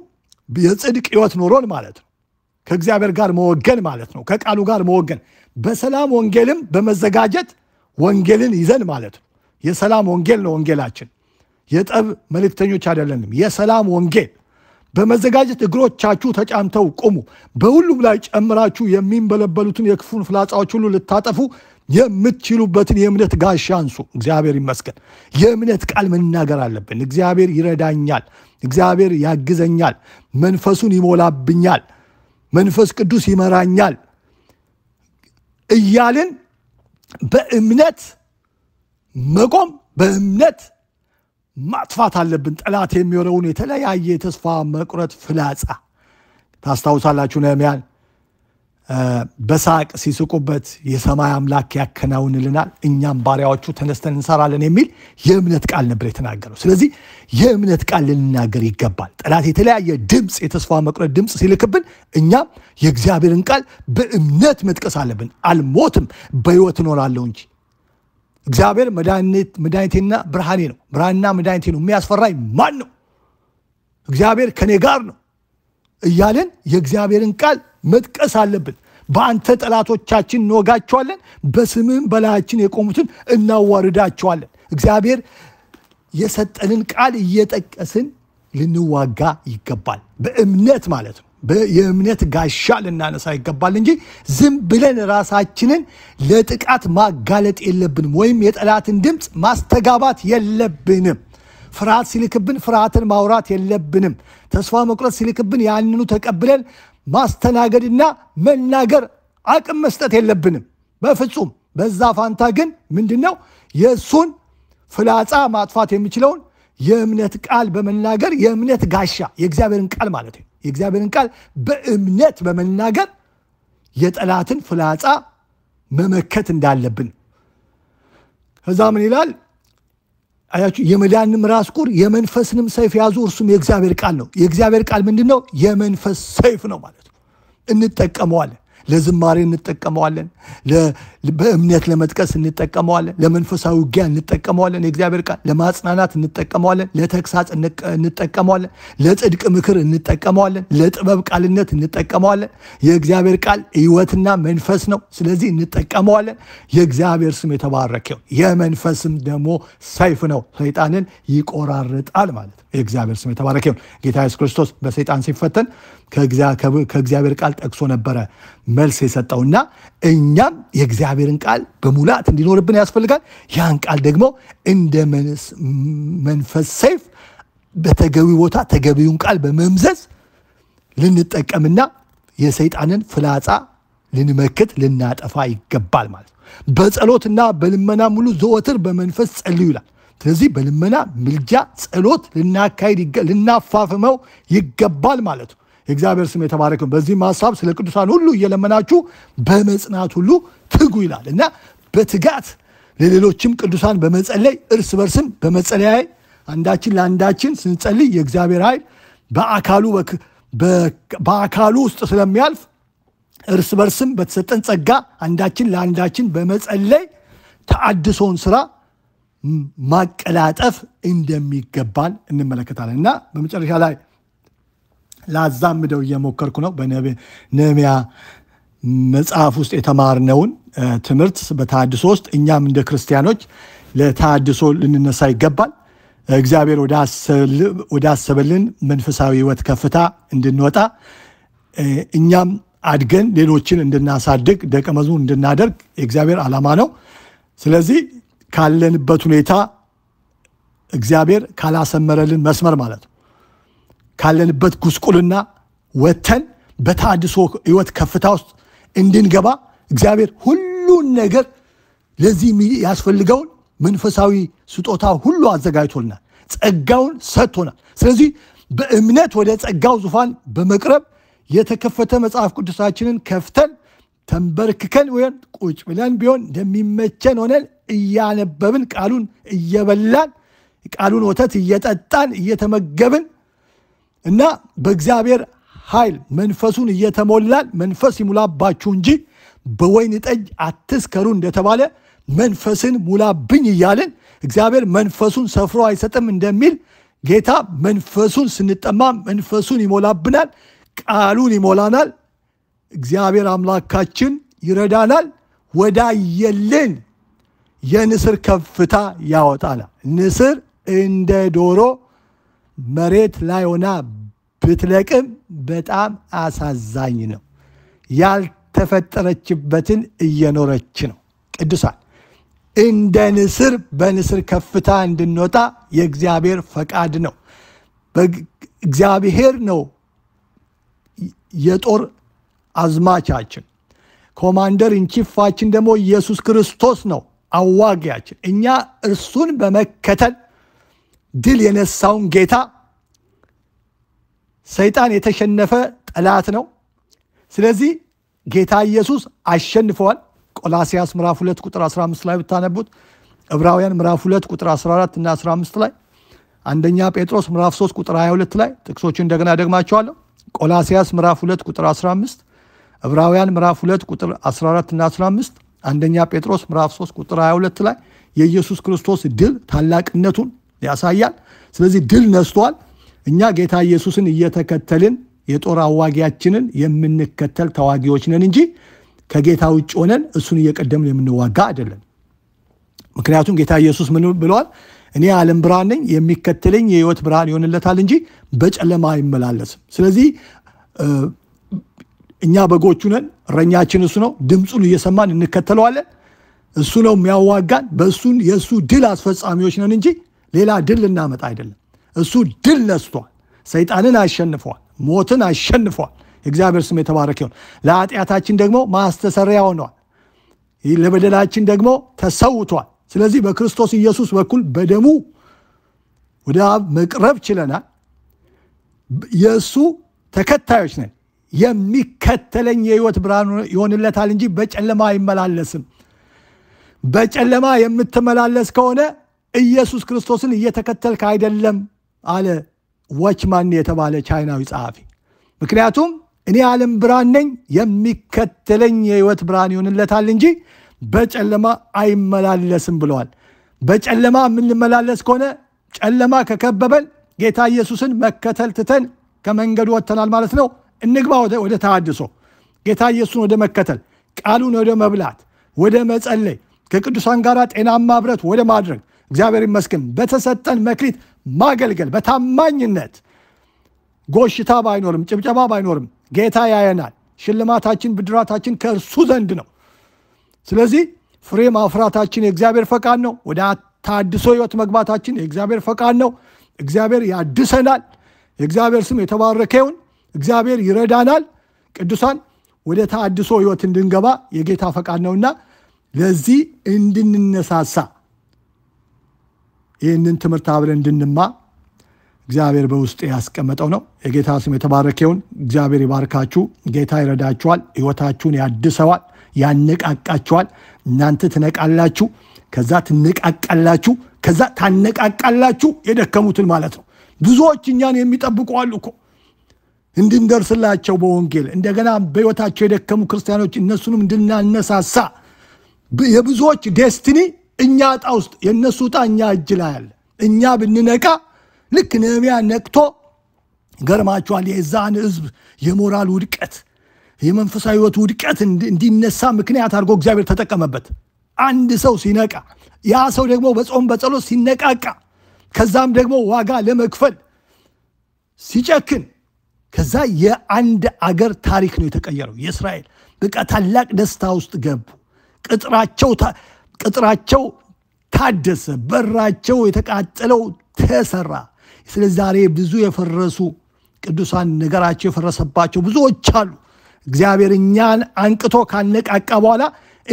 የጽድቅ ሕይወት ኖሮን ማለት ነው። ከእግዚአብሔር ጋር መወገን ማለት ነው። ከቃሉ ጋር መወገን በሰላም ወንጌልም በመዘጋጀት ወንጌልን ይዘን ማለት ነው። የሰላም ወንጌል ነው ወንጌላችን። የጠብ መልእክተኞች አይደለንም። የሰላም ወንጌል በመዘጋጀት እግሮቻችሁ ተጫምተው ቁሙ። በሁሉም ላይ ጨምራችሁ የሚንበለበሉትን የክፉን ፍላጻዎች ሁሉ ልታጠፉ የምትችሉበትን የእምነት ጋሻ አንሱ። እግዚአብሔር ይመስገን። የእምነት ቃል መናገር አለብን። እግዚአብሔር ይረዳኛል፣ እግዚአብሔር ያግዘኛል፣ መንፈሱን ይሞላብኛል፣ መንፈስ ቅዱስ ይመራኛል እያልን በእምነት መቆም በእምነት ማጥፋት አለብን። ጠላት የሚሆነውን የተለያየ የተስፋ መቁረጥ ፍላጻ ታስታውሳላችሁ ነህምያን በሳቅ ሲስቁበት የሰማይ አምላክ ያከናውንልናል፣ እኛም ባሪያዎቹ ተነስተን እንሰራለን የሚል የእምነት ቃል ነበር የተናገረው። ስለዚህ የእምነት ቃል ልንናገር ይገባል። ጠላት የተለያየ ድምፅ፣ የተስፋ መቁረጥ ድምፅ ሲልክብን እኛም የእግዚአብሔርን ቃል በእምነት መጥቀስ አለብን። አልሞትም በሕይወት እኖራለሁ እንጂ እግዚአብሔር መድኃኒቴና ብርሃኔ ነው። ብርሃንና መድኃኒቴ ነው፣ የሚያስፈራኝ ማን ነው? እግዚአብሔር ከኔ ጋር ነው እያለን የእግዚአብሔርን ቃል መጥቀስ አለብን። በአንተ ጠላቶቻችን እንወጋቸዋለን፣ በስምህም በላያችን የቆሙትን እናዋርዳቸዋለን። እግዚአብሔር የሰጠንን ቃል እየጠቀስን ልንዋጋ ይገባል። በእምነት ማለት ነው። የእምነት ጋሻ ልናነሳ ይገባል እንጂ ዝም ብለን ራሳችንን ለጥቃት ማጋለጥ የለብንም፣ ወይም የጠላትን ድምፅ ማስተጋባት የለብንም። ፍርሃት ሲልክብን ፍርሃትን ማውራት የለብንም። ተስፋ መቁረጥ ሲልክብን ያንኑ ተቀብለን ማስተናገድና መናገር አቅም መስጠት የለብንም በፍጹም። በዛ ፋንታ ግን ምንድን ነው የእሱን ፍላጻ ማጥፋት የሚችለውን የእምነት ቃል በመናገር የእምነት ጋሻ የእግዚአብሔርን ቃል ማለት ነው። የእግዚአብሔርን ቃል በእምነት በመናገር የጠላትን ፍላጻ መመከት እንዳለብን ከዛ ምን ይላል? አያችሁ የመዳንም ራስ ቁር የመንፈስንም ሰይፍ ያዙ፣ እርሱም የእግዚአብሔር ቃል ነው። የእግዚአብሔር ቃል ምንድን ነው? የመንፈስ ሰይፍ ነው ማለት ነው። እንጠቀመዋለን። ለዝማሬ እንጠቀመዋለን፣ በእምነት ለመጥቀስ እንጠቀመዋለን፣ ለመንፈሳዊ ውጊያ እንጠቀመዋለን፣ የእግዚአብሔር ቃል ለማጽናናት እንጠቀመዋለን፣ ለተግሳጽ እንጠቀመዋለን፣ ለጽድቅ ምክር እንጠቀመዋለን፣ ለጥበብ ቃልነት እንጠቀመዋለን። የእግዚአብሔር ቃል ሕይወትና መንፈስ ነው። ስለዚህ እንጠቀመዋለን። የእግዚአብሔር ስም የተባረከው የመንፈስም ደግሞ ሰይፍ ነው። ሰይጣንን ይቆራርጣል ማለት የእግዚአብሔር ስም የተባረከ ይሁን። ጌታ ኢየሱስ ክርስቶስ በሰይጣን ሲፈተን ከእግዚአብሔር ቃል ጠቅሶ ነበረ መልስ የሰጠውና እኛም የእግዚአብሔርን ቃል በሙላት እንዲኖርብን ያስፈልጋል። ያን ቃል ደግሞ እንደ መንፈስ ሰይፍ በተገቢ ቦታ ተገቢውን ቃል በመምዘዝ ልንጠቀምና የሰይጣንን ፍላጻ ልንመክት ልናጠፋ ይገባል ማለት ነው። በጸሎትና በልመና ሙሉ ዘወትር በመንፈስ ጸልዩ ይላል። ስለዚህ በልመና ምልጃ፣ ጸሎት ልናካሄድ ልናፋፍመው ይገባል ማለት ነው። የእግዚአብሔር ስም የተባረክ ነው። በዚህም ሀሳብ ስለ ቅዱሳን ሁሉ እየለመናችሁ በመጽናት ሁሉ ትጉ ይላል እና በትጋት ለሌሎችም ቅዱሳን በመጸለይ እርስ በርስም በመጸለያይ አንዳችን ለአንዳችን ስንጸልይ የእግዚአብሔር ኃይል በአካሉ በአካሉ ውስጥ ስለሚያልፍ እርስ በርስም በተሰጠን ጸጋ አንዳችን ለአንዳችን በመጸለይ ተአድሶውን ስራ ማቀላጠፍ እንደሚገባን እንመለከታለን እና በመጨረሻ ላይ ላዛምደው እየሞከርኩ ነው። በነህምያ መጽሐፍ ውስጥ የተማርነውን ትምህርት በታድሶ ውስጥ እኛም እንደ ክርስቲያኖች ለተሃድሶ ልንነሳ ይገባል። እግዚአብሔር ወዳሰበልን መንፈሳዊ ሕይወት ከፍታ እንድንወጣ እኛም አድገን ሌሎችን እንድናሳድግ ደቀ መዝሙር እንድናደርግ የእግዚአብሔር ዓላማ ነው። ስለዚህ ካለንበት ሁኔታ እግዚአብሔር ካላሰመረልን መስመር ማለት ነው ካለንበት ጉስቁልና ወተን በታድሶ ህይወት ከፍታ ውስጥ እንድንገባ እግዚአብሔር ሁሉን ነገር ለዚህ ያስፈልገውን መንፈሳዊ ስጦታ ሁሉ አዘጋጅቶልናል። ጸጋውን ሰጥቶናል። ስለዚህ በእምነት ወደ ጸጋው ዙፋን በመቅረብ የተከፈተ መጽሐፍ ቅዱሳችንን ከፍተን ተንበርክከን ወይም ቁጭ ብለን ቢሆን እንደሚመቸን ሆነን እያነበብን ቃሉን እየበላን ቃሉን ወተት እየጠጣን እየተመገብን እና በእግዚአብሔር ኃይል መንፈሱን እየተሞላን መንፈስ ይሙላባችሁ እንጂ በወይን ጠጅ አትስከሩ እንደተባለ መንፈስን ሙላብኝ እያልን እግዚአብሔር መንፈሱን ሰፍሮ አይሰጥም እንደሚል ጌታ መንፈሱን ስንጠማ መንፈሱን ይሞላብናል፣ ቃሉን ይሞላናል። እግዚአብሔር አምላካችን ይረዳናል፣ ወዳየልን የንስር ከፍታ ያወጣል። ንስር እንደ ዶሮ መሬት ላይ ሆና ብትለቅም በጣም አሳዛኝ ነው። ያልተፈጠረችበትን እየኖረች ነው። ቅዱሳን እንደ ንስር በንስር ከፍታ እንድንወጣ የእግዚአብሔር ፈቃድ ነው። እግዚአብሔር ነው የጦር አዝማቻችን፣ ኮማንደር ኢንቺፋችን ደግሞ ኢየሱስ ክርስቶስ ነው አዋጊያችን። እኛ እርሱን በመከተል ድል የነሳውን ጌታ ሰይጣን የተሸነፈ ጠላት ነው። ስለዚህ ጌታ ኢየሱስ አሸንፈዋል። ቆላሲያስ ምዕራፍ 2 ቁጥር 15 ላይ ብታነቡት፣ ዕብራውያን ምዕራፍ 2 ቁጥር 14 እና 15 ላይ፣ አንደኛ ጴጥሮስ ምዕራፍ 3 ቁጥር 22 ላይ ጥቅሶቹ እንደገና ደግማቸዋለሁ። ቆላሲያስ ምዕራፍ 2 ቁጥር 15 ዕብራውያን ምዕራፍ 2 ቁጥር 14 እና 15 አንደኛ ጴጥሮስ ምዕራፍ 3 ቁጥር 22 ላይ የኢየሱስ ክርስቶስ ድል ታላቅነቱን ያሳያል። ስለዚህ ድል ነስቷል። እኛ ጌታ ኢየሱስን እየተከተልን የጦር አዋጊያችንን የምንከተል ተዋጊዎች ነን እንጂ ከጌታ ውጭ ሆነን እሱን እየቀደምን የምንዋጋ አይደለም። ምክንያቱም ጌታ ኢየሱስ ምን ብለዋል? እኔ አለም ብርሃን ነኝ፣ የሚከተለኝ የህይወት ብርሃን ይሆንለታል እንጂ በጨለማ አይመላለስም። ስለዚህ እኛ በጎቹ ነን፣ እረኛችን እሱ ነው። ድምፁን እየሰማን እንከተለዋለን። እሱ ነው የሚያዋጋን። በእሱን የእሱ ድል አስፈጻሚዎች ነን እንጂ ሌላ ድል ልናመጣ አይደለም። እሱ ድል ነስቷል። ሰይጣንን አሸንፈዋል። ሞትን አሸንፈዋል። የእግዚአብሔር ስም የተባረከ ይሁን። ለኃጢአታችን ደግሞ ማስተሰሪያ ሆነዋል። ለበደላችን ደግሞ ተሰውቷል። ስለዚህ በክርስቶስ ኢየሱስ በኩል በደሙ ወደ አብ መቅረብ ችለናል። የእሱ ተከታዮች ነን። የሚከተለኝ የህይወት ብርሃን ይሆንለታል እንጂ በጨለማ አይመላለስም። በጨለማ የምትመላለስ ከሆነ ኢየሱስ ክርስቶስን እየተከተልክ አይደለም አለ ወችማን የተባለ ቻይናዊ ጸሐፊ። ምክንያቱም እኔ ዓለም ብርሃን ነኝ፣ የሚከተለኝ የህይወት ብርሃን ይሆንለታል እንጂ በጨለማ አይመላለስም ብለዋል። በጨለማ የምንመላለስ ከሆነ ጨለማ ከከበበን ጌታ ኢየሱስን መከተል ትተን ከመንገዱ ወጥተናል ማለት ነው። እንግባ ወደ ተሃድሶ ጌታ ኢየሱስን ወደ መከተል ቃሉን ወደ መብላት ወደ መጸለይ ከቅዱሳን ጋር ጤናማ ህብረት ወደ ማድረግ እግዚአብሔር ይመስገን በተሰጠን መክሊት ማገልገል በታማኝነት ጎሽታ ባይኖርም ጭብጨባ ባይኖርም ጌታ ያየናል ሽልማታችን ብድራታችን ከእርሱ ዘንድ ነው ስለዚህ ፍሬ ማፍራታችን የእግዚአብሔር ፈቃድ ነው ወደ ታድሶ ህይወት መግባታችን የእግዚአብሔር ፈቃድ ነው እግዚአብሔር ያድሰናል የእግዚአብሔር ስም የተባረከ ይሁን እግዚአብሔር ይረዳናል። ቅዱሳን ወደ ታአድሶ ህይወት እንድንገባ የጌታ ፈቃድ ነውና ለዚህ እንድንነሳሳ ይህንን ትምህርት አብረን እንድንማ እግዚአብሔር በውስጥ ያስቀመጠው ነው። የጌታ ስም የተባረከውን እግዚአብሔር ይባርካችሁ። ጌታ ይረዳችኋል፣ ህይወታችሁን ያድሰዋል፣ ያነቃቃችኋል። እናንተ ትነቃላችሁ፣ ከዛ ትነቃቃላችሁ፣ ከዛ ታነቃቃላችሁ። የደከሙትን ማለት ነው። ብዙዎች እኛን የሚጠብቁ አሉ እኮ እንድንደርስላቸው በወንጌል እንደገና በሕይወታቸው የደከሙ ክርስቲያኖች እነሱንም እንድናነሳሳ የብዙዎች ዴስቲኒ እኛ ዕጣ ውስጥ የእነሱ ዕጣ እኛ እጅ ላይ አለ። እኛ ብንነቃ ልክ ነቢያ ነቅቶ ገርማቸዋል። የዛን ህዝብ የሞራል ውድቀት፣ የመንፈሳዊ ህይወት ውድቀት እንዲነሳ ምክንያት አድርጎ እግዚአብሔር ተጠቀመበት። አንድ ሰው ሲነቃ፣ ያ ሰው ደግሞ በጾም በጸሎት ሲነቃቃ፣ ከዛም ደግሞ ዋጋ ለመክፈል ሲጨክን ከዛ የአንድ አገር ታሪክ ነው የተቀየረው። የእስራኤል በቃ ታላቅ ደስታ ውስጥ ገቡ። ቅጥራቸው ቅጥራቸው ታደሰ፣ በራቸው የተቃጠለው ተሰራ። ስለዚህ ዛሬ ብዙ የፈረሱ ቅዱሳን ነገራቸው የፈረሰባቸው ብዙዎች አሉ። እግዚአብሔር እኛን አንቅቶ ካነቃቃ በኋላ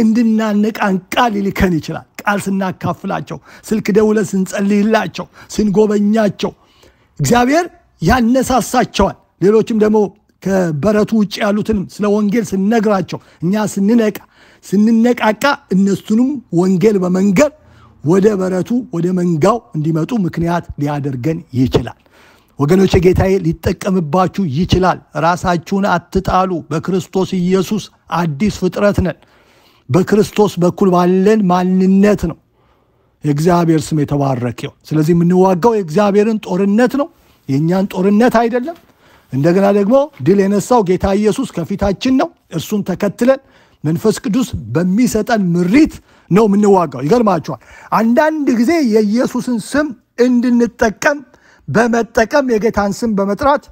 እንድናነቃን ቃል ሊልከን ይችላል። ቃል ስናካፍላቸው፣ ስልክ ደውለ ስንጸልይላቸው፣ ስንጎበኛቸው እግዚአብሔር ያነሳሳቸዋል። ሌሎችም ደግሞ ከበረቱ ውጭ ያሉትንም ስለ ወንጌል ስንነግራቸው እኛ ስንነቃ ስንነቃቃ እነሱንም ወንጌል በመንገር ወደ በረቱ ወደ መንጋው እንዲመጡ ምክንያት ሊያደርገን ይችላል። ወገኖች ጌታዬ ሊጠቀምባችሁ ይችላል። ራሳችሁን አትጣሉ። በክርስቶስ ኢየሱስ አዲስ ፍጥረት ነን። በክርስቶስ በኩል ባለን ማንነት ነው። የእግዚአብሔር ስም የተባረከው ስለዚህ የምንዋጋው የእግዚአብሔርን ጦርነት ነው፣ የእኛን ጦርነት አይደለም። እንደገና ደግሞ ድል የነሳው ጌታ ኢየሱስ ከፊታችን ነው። እርሱን ተከትለን መንፈስ ቅዱስ በሚሰጠን ምሪት ነው የምንዋጋው። ይገርማቸዋል። አንዳንድ ጊዜ የኢየሱስን ስም እንድንጠቀም በመጠቀም የጌታን ስም በመጥራት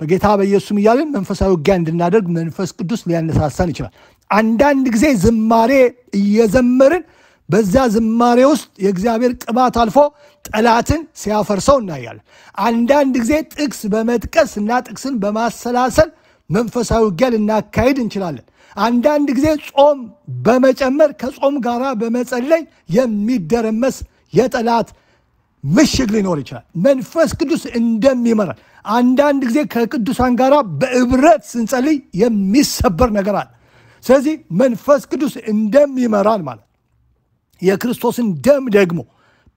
በጌታ በኢየሱስም እያለን መንፈሳዊ ውጊያ እንድናደርግ መንፈስ ቅዱስ ሊያነሳሳን ይችላል። አንዳንድ ጊዜ ዝማሬ እየዘመርን በዚያ ዝማሬ ውስጥ የእግዚአብሔር ቅባት አልፎ ጠላትን ሲያፈርሰው እናያለን። አንዳንድ ጊዜ ጥቅስ በመጥቀስ እና ጥቅስን በማሰላሰል መንፈሳዊ ውጊያ ልናካሄድ እንችላለን። አንዳንድ ጊዜ ጾም በመጨመር ከጾም ጋር በመጸለይ የሚደረመስ የጠላት ምሽግ ሊኖር ይችላል። መንፈስ ቅዱስ እንደሚመራል አንዳንድ ጊዜ ከቅዱሳን ጋር በእብረት ስንጸልይ የሚሰበር ነገር አለ። ስለዚህ መንፈስ ቅዱስ እንደሚመራል ማለት የክርስቶስን ደም ደግሞ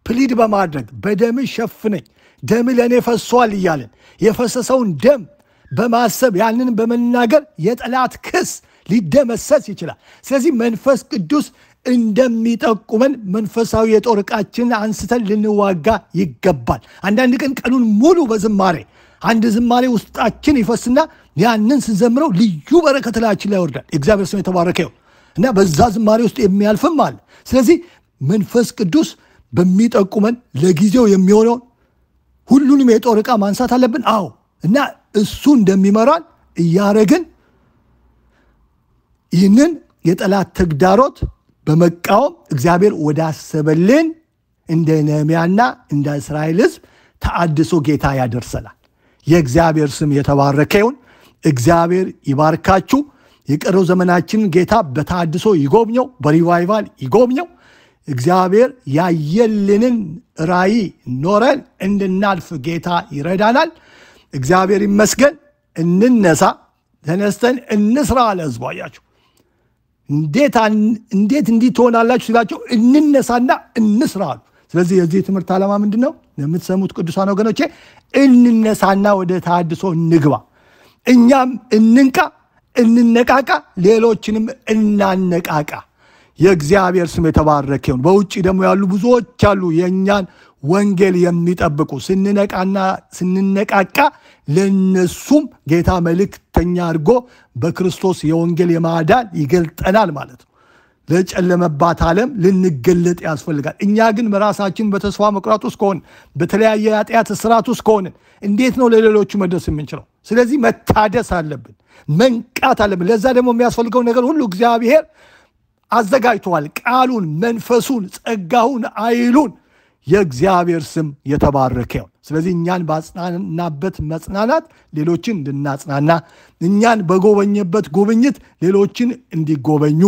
ፕሊድ በማድረግ በደም ሸፍነኝ፣ ደም ለእኔ ፈሷል እያለን የፈሰሰውን ደም በማሰብ ያንን በመናገር የጠላት ክስ ሊደመሰስ ይችላል። ስለዚህ መንፈስ ቅዱስ እንደሚጠቁመን መንፈሳዊ የጦር ዕቃችንን አንስተን ልንዋጋ ይገባል። አንዳንድ ቀን ቀኑን ሙሉ በዝማሬ አንድ ዝማሬ ውስጣችን ይፈስና ያንን ስንዘምረው ልዩ በረከት ላያችን ላይ ይወርዳል። እግዚአብሔር ስም የተባረከ ይሁን። እና በዛ ዝማሬ ውስጥ የሚያልፍም አለ። ስለዚህ መንፈስ ቅዱስ በሚጠቁመን ለጊዜው የሚሆነውን ሁሉንም የጦር ዕቃ ማንሳት አለብን። አዎ እና እሱ እንደሚመራን እያረግን ይህንን የጠላት ተግዳሮት በመቃወም እግዚአብሔር ወዳሰበልን እንደ ነሚያና እንደ እስራኤል ሕዝብ ተአድሶ ጌታ ያደርሰናል። የእግዚአብሔር ስም የተባረከ ይሁን። እግዚአብሔር ይባርካችሁ። የቀረው ዘመናችን ጌታ በታድሶ ይጎብኘው፣ በሪቫይቫል ይጎብኘው። እግዚአብሔር ያየልንን ራእይ ኖረን እንድናልፍ ጌታ ይረዳናል። እግዚአብሔር ይመስገን። እንነሳ፣ ተነስተን እንስራ አለ ህዝቡ። አያችሁ እንዴት እንዲህ ትሆናላችሁ ሲላቸው እንነሳና እንስራ አሉ። ስለዚህ የዚህ ትምህርት ዓላማ ምንድን ነው? የምትሰሙት ቅዱሳን ወገኖቼ እንነሳና ወደ ታድሶ እንግባ፣ እኛም እንንቃ። እንነቃቃ፣ ሌሎችንም እናነቃቃ። የእግዚአብሔር ስም የተባረከ ይሁን። በውጭ ደግሞ ያሉ ብዙዎች አሉ የእኛን ወንጌል የሚጠብቁ ስንነቃና ስንነቃቃ ለነሱም ጌታ መልእክተኛ አድርጎ በክርስቶስ የወንጌል የማዳን ይገልጠናል ማለት ነው። ለጨለመባት ዓለም ልንገለጥ ያስፈልጋል። እኛ ግን በራሳችን በተስፋ መቁረጥ ውስጥ ከሆን በተለያየ ኃጢአት ስርዓት ውስጥ ከሆን እንዴት ነው ለሌሎቹ መድረስ የምንችለው? ስለዚህ መታደስ አለብን፣ መንቃት አለብን። ለዛ ደግሞ የሚያስፈልገው ነገር ሁሉ እግዚአብሔር አዘጋጅተዋል። ቃሉን፣ መንፈሱን፣ ጸጋውን፣ አይሉን የእግዚአብሔር ስም የተባረከ ይሁን። ስለዚህ እኛን ባጽናናበት መጽናናት ሌሎችን እንድናጽናና፣ እኛን በጎበኘበት ጉብኝት ሌሎችን እንዲጎበኙ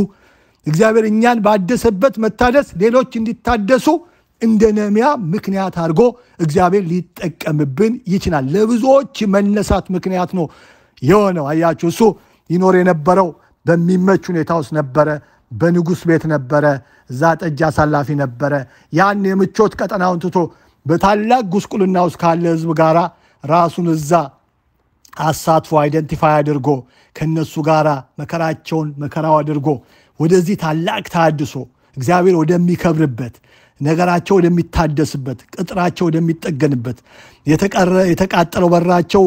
እግዚአብሔር እኛን ባደሰበት መታደስ ሌሎች እንዲታደሱ እንደ ነሚያ ምክንያት አድርጎ እግዚአብሔር ሊጠቀምብን ይችላል። ለብዙዎች መነሳት ምክንያት ነው የሆነው። አያችሁ፣ እሱ ይኖር የነበረው በሚመች ሁኔታ ውስጥ ነበረ። በንጉሥ ቤት ነበረ። እዛ ጠጅ አሳላፊ ነበረ። ያን የምቾት ቀጠናውን ትቶ በታላቅ ጉስቁልና ውስጥ ካለ ሕዝብ ጋራ ራሱን እዛ አሳትፎ አይደንቲፋይ አድርጎ ከነሱ ጋራ መከራቸውን መከራው አድርጎ ወደዚህ ታላቅ ታድሶ እግዚአብሔር ወደሚከብርበት ነገራቸው ወደሚታደስበት ቅጥራቸው ወደሚጠገንበት የተቃጠለው በራቸው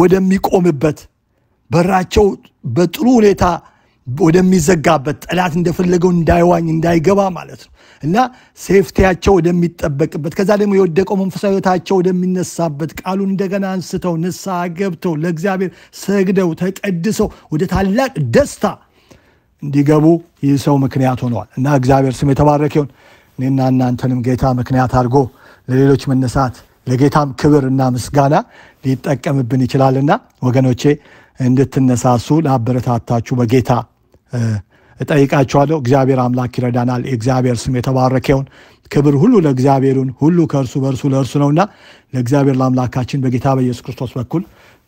ወደሚቆምበት በራቸው በጥሩ ሁኔታ ወደሚዘጋበት ጠላት እንደፈለገው እንዳይዋኝ እንዳይገባ ማለት ነው እና ሴፍቲያቸው ወደሚጠበቅበት ከዛ ደግሞ የወደቀው መንፈሳዊ ወታቸው ወደሚነሳበት ቃሉን እንደገና አንስተው ንስሐ ገብተው ለእግዚአብሔር ሰግደው ተቀድሰው ወደ ታላቅ ደስታ እንዲገቡ ይህ ሰው ምክንያት ሆነዋል እና እግዚአብሔር ስም የተባረክ ይሁን። እኔና እናንተንም ጌታ ምክንያት አድርጎ ለሌሎች መነሳት ለጌታም ክብር እና ምስጋና ሊጠቀምብን ይችላልና ወገኖቼ እንድትነሳሱ ለአበረታታችሁ በጌታ እጠይቃችኋለሁ። እግዚአብሔር አምላክ ይረዳናል። የእግዚአብሔር ስም የተባረከ ክብር ሁሉ ለእግዚአብሔሩን ሁሉ ከእርሱ በእርሱ ለእርሱ ነውና ለእግዚአብሔር ለአምላካችን በጌታ በኢየሱስ ክርስቶስ በኩል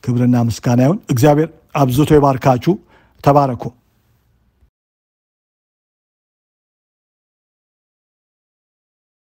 ክብርና ምስጋና ይሁን። እግዚአብሔር አብዝቶ ይባርካችሁ። ተባረኩ።